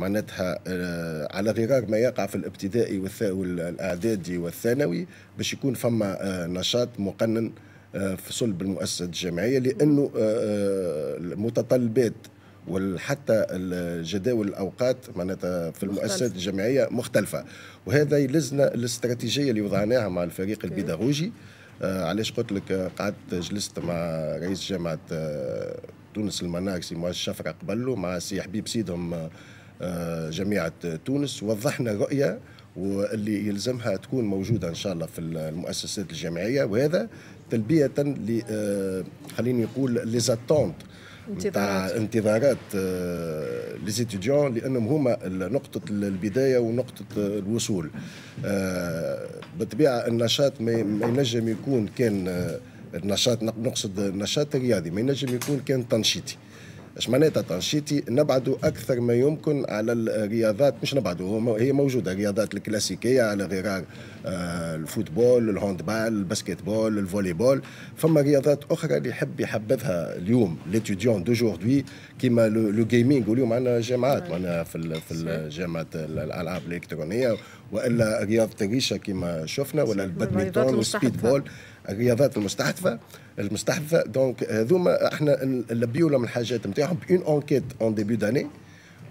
معناتها آه، على غرار ما يقع في الابتدائي والاعدادي والثانوي باش يكون فما آه، نشاط مقنن آه، في صلب المؤسسه الجامعيه لانه المتطلبات وحتى جداول الاوقات معناتها في المؤسسات الجامعيه مختلفه وهذا يلزنا الاستراتيجيه اللي وضعناها مع الفريق البيداغوجي علاش قلت لك قعدت جلست مع رئيس جامعه تونس المنارسي مع الشفرة قبله مع سي حبيب سيدهم آه، جامعه تونس وضحنا رؤيه واللي يلزمها تكون موجوده ان شاء الله في المؤسسات الجامعيه وهذا تلبيه آه، خليني نقول ليزاتونت انتظارات انتظارات ليزيتيديون آه، لانهم هما نقطه البدايه ونقطه الوصول بالطبيعه النشاط ما ينجم يكون كان النشاط نقصد النشاط الرياضي ما ينجم يكون كان تنشيطي اش معناتها تنشيطي نبعدوا اكثر ما يمكن على الرياضات مش نبعدوا هي موجوده الرياضات الكلاسيكيه على غرار آه، الفوتبول الهاندبال الباسكتبول بول فما رياضات اخرى اللي يحب يحبذها اليوم ليتيديون دوجوردي كيما لو جيمنج واليوم عندنا جامعات نعم. معنا في في الجامعات الالعاب الالكترونيه والا رياضه الريشه كيما شفنا ولا البادمنتون والسبيد بول الرياضات المستحدثه المستحدثه دونك هذوما احنا نلبيو لهم الحاجات نتاعهم بأون اونكيت اون ديبي داني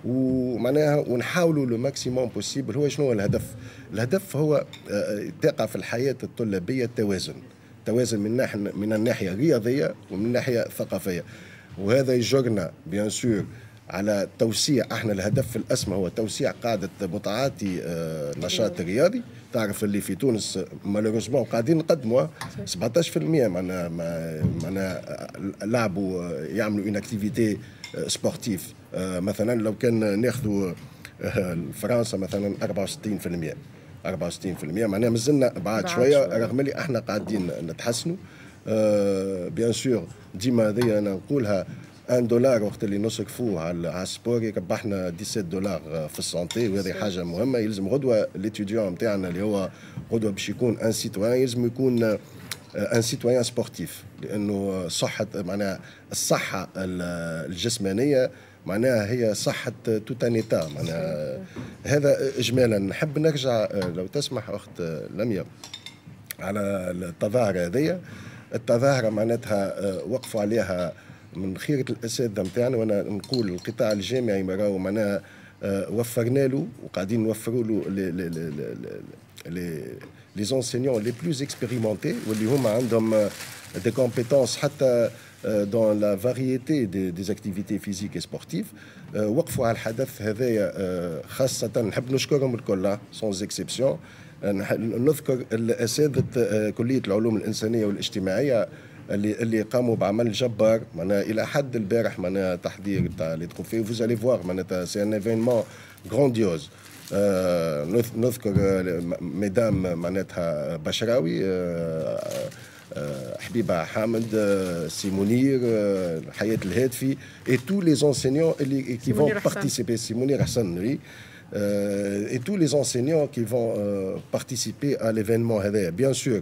ومعناها ونحاولوا لو ماكسيموم بوسيبل هو شنو هو الهدف؟ الهدف هو تقع آه، في الحياه الطلابيه التوازن توازن من ناحيه من الناحيه الرياضيه ومن الناحيه الثقافيه وهذا يجرنا بيان سور على توسيع احنا الهدف الاسمى هو توسيع قاعده متعاطي النشاط آه، الرياضي تعرف اللي في تونس مالوريزمون قاعدين نقدموا 17% معناها معناها لعبوا يعملوا اون اكتيفيتي سبورتيف مثلا لو كان ناخذوا آه، فرنسا مثلا 64% 64% معناها مازلنا بعد شويه رغم اللي احنا قاعدين نتحسنوا بيان آه، سور ديما هذه انا نقولها 1 دولار وقت اللي نصرفوه على السبور ربحنا 17 دولار في السونتي وهذه حاجه مهمه يلزم غدوه ليتيديون نتاعنا اللي هو غدوه باش يكون ان سيتوان يلزم يكون آه، ان سيتوان سبورتيف لانه صحه معناها الصحه الجسمانيه معناها هي صحة توتانيتا معناها هذا إجمالا نحب نرجع آه، لو تسمح أخت آه، لميا على التظاهرة هذه التظاهرة معناتها وقفوا عليها من خيره الاساتذه نتاعنا وانا نقول القطاع الجامعي راهو معناها آه، وفرنا له وقاعدين نوفروا له لي زونسينيون لي بلوز اكسبيريمونتي واللي هما عندهم دي آه، كومبيتونس حتى دون لا فاريتي دي اكتيفيتي فيزيك سبورتيف وقفوا على الحدث هذايا آه، خاصه نحب نشكرهم الكل سونز اكسبسيون نذكر الاساتذه كليه العلوم الانسانيه والاجتماعيه اللي اللي قاموا بعمل جبار معناها الى حد البارح معناها تحضير تاع لي تروفي فوز الي فوار معناتها سي ان غرانديوز معناتها بشراوي et tous les enseignants qui vont participer à l'événement. Bien sûr,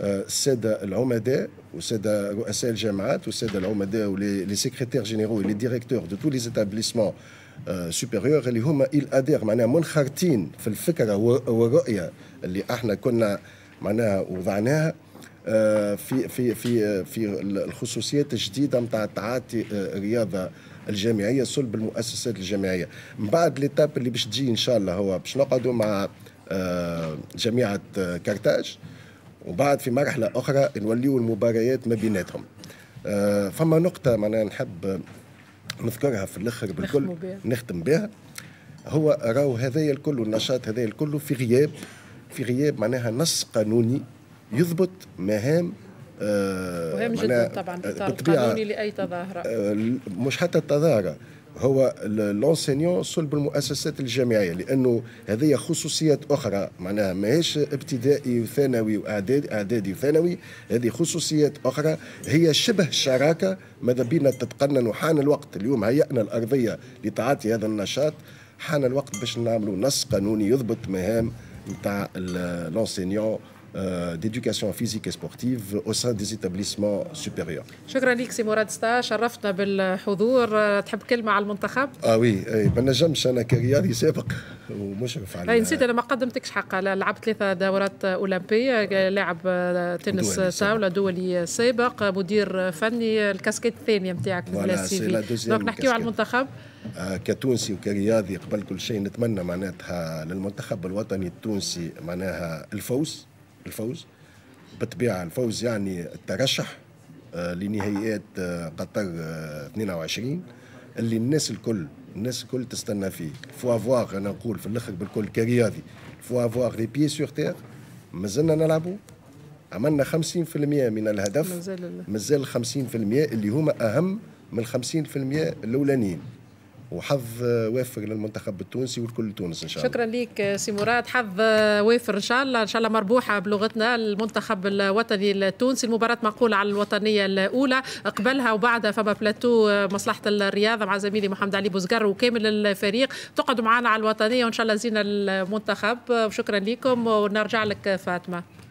الساده العمداء والساده رؤساء الجامعات والساده العمداء ولي سيكريتير جينيرو ولي ديريكتور دو تو لي زيتابليسمون سوبيريور اللي هما إل أدير معناها منخرطين في الفكرة والرؤية اللي احنا كنا معناها وضعناها آه، في في في في الخصوصيات الجديده نتاع تعاطي آه، الرياضه الجامعيه صلب المؤسسات الجامعيه من بعد ليتاب اللي باش تجي ان شاء الله هو باش نقعدوا مع آه، جامعه كارتاج وبعد في مرحله اخرى نوليو المباريات ما بيناتهم آه، فما نقطه معناها نحب نذكرها في الاخر بالكل نختم بها هو راهو هذايا الكل والنشاط هذايا الكل في غياب في غياب معناها نص قانوني يضبط مهام آه، مهم جدا طبعا في آه، اطار قانوني لاي تظاهره مش حتى التظاهره هو لونسينيون صلب المؤسسات الجامعيه لانه هذه خصوصيات اخرى معناها ماهيش ابتدائي وثانوي واعدادي اعدادي وثانوي هذه خصوصيات اخرى هي شبه شراكه ماذا بينا تتقنن وحان الوقت اليوم هيئنا الارضيه لتعاطي هذا النشاط حان الوقت باش نعملوا نص قانوني يضبط مهام نتاع لونسينيون Euh, d'éducation physique et sportive au sein des établissements supérieurs. شكرا لك سي مراد ستا شرفتنا بالحضور آه، تحب كلمه على المنتخب؟ اه وي ما نجمش انا كرياضي سابق ومشرف على نسيت انا ما قدمتكش حق لعبت ثلاثه دورات اولمبيه لاعب آه، تنس طاوله دولي سابق مدير فني الكاسكيت الثانيه نتاعك في السي في دونك نحكيو على المنتخب آه، كتونسي وكرياضي قبل كل شيء نتمنى معناتها للمنتخب الوطني التونسي معناها الفوز الفوز بالطبيعه الفوز يعني الترشح آه، لنهائيات آه، قطر 22 آه، اللي الناس الكل الناس الكل تستنى فيه فو افواغ انا نقول في الاخر بالكل كرياضي فو افواغ لي بيي سور تيغ مازلنا نلعبوا عملنا 50% من الهدف مازال 50% اللي هما اهم من 50% الاولانيين وحظ وافر للمنتخب التونسي ولكل تونس ان شاء الله شكرا لك سي مراد حظ وافر ان شاء الله ان شاء الله مربوحه بلغتنا المنتخب الوطني التونسي المباراه معقوله على الوطنيه الاولى قبلها وبعدها فما بلاتو مصلحه الرياضه مع زميلي محمد علي بوزقر وكامل الفريق تقعدوا معنا على الوطنيه وان شاء الله زينا المنتخب وشكرا لكم ونرجع لك فاطمه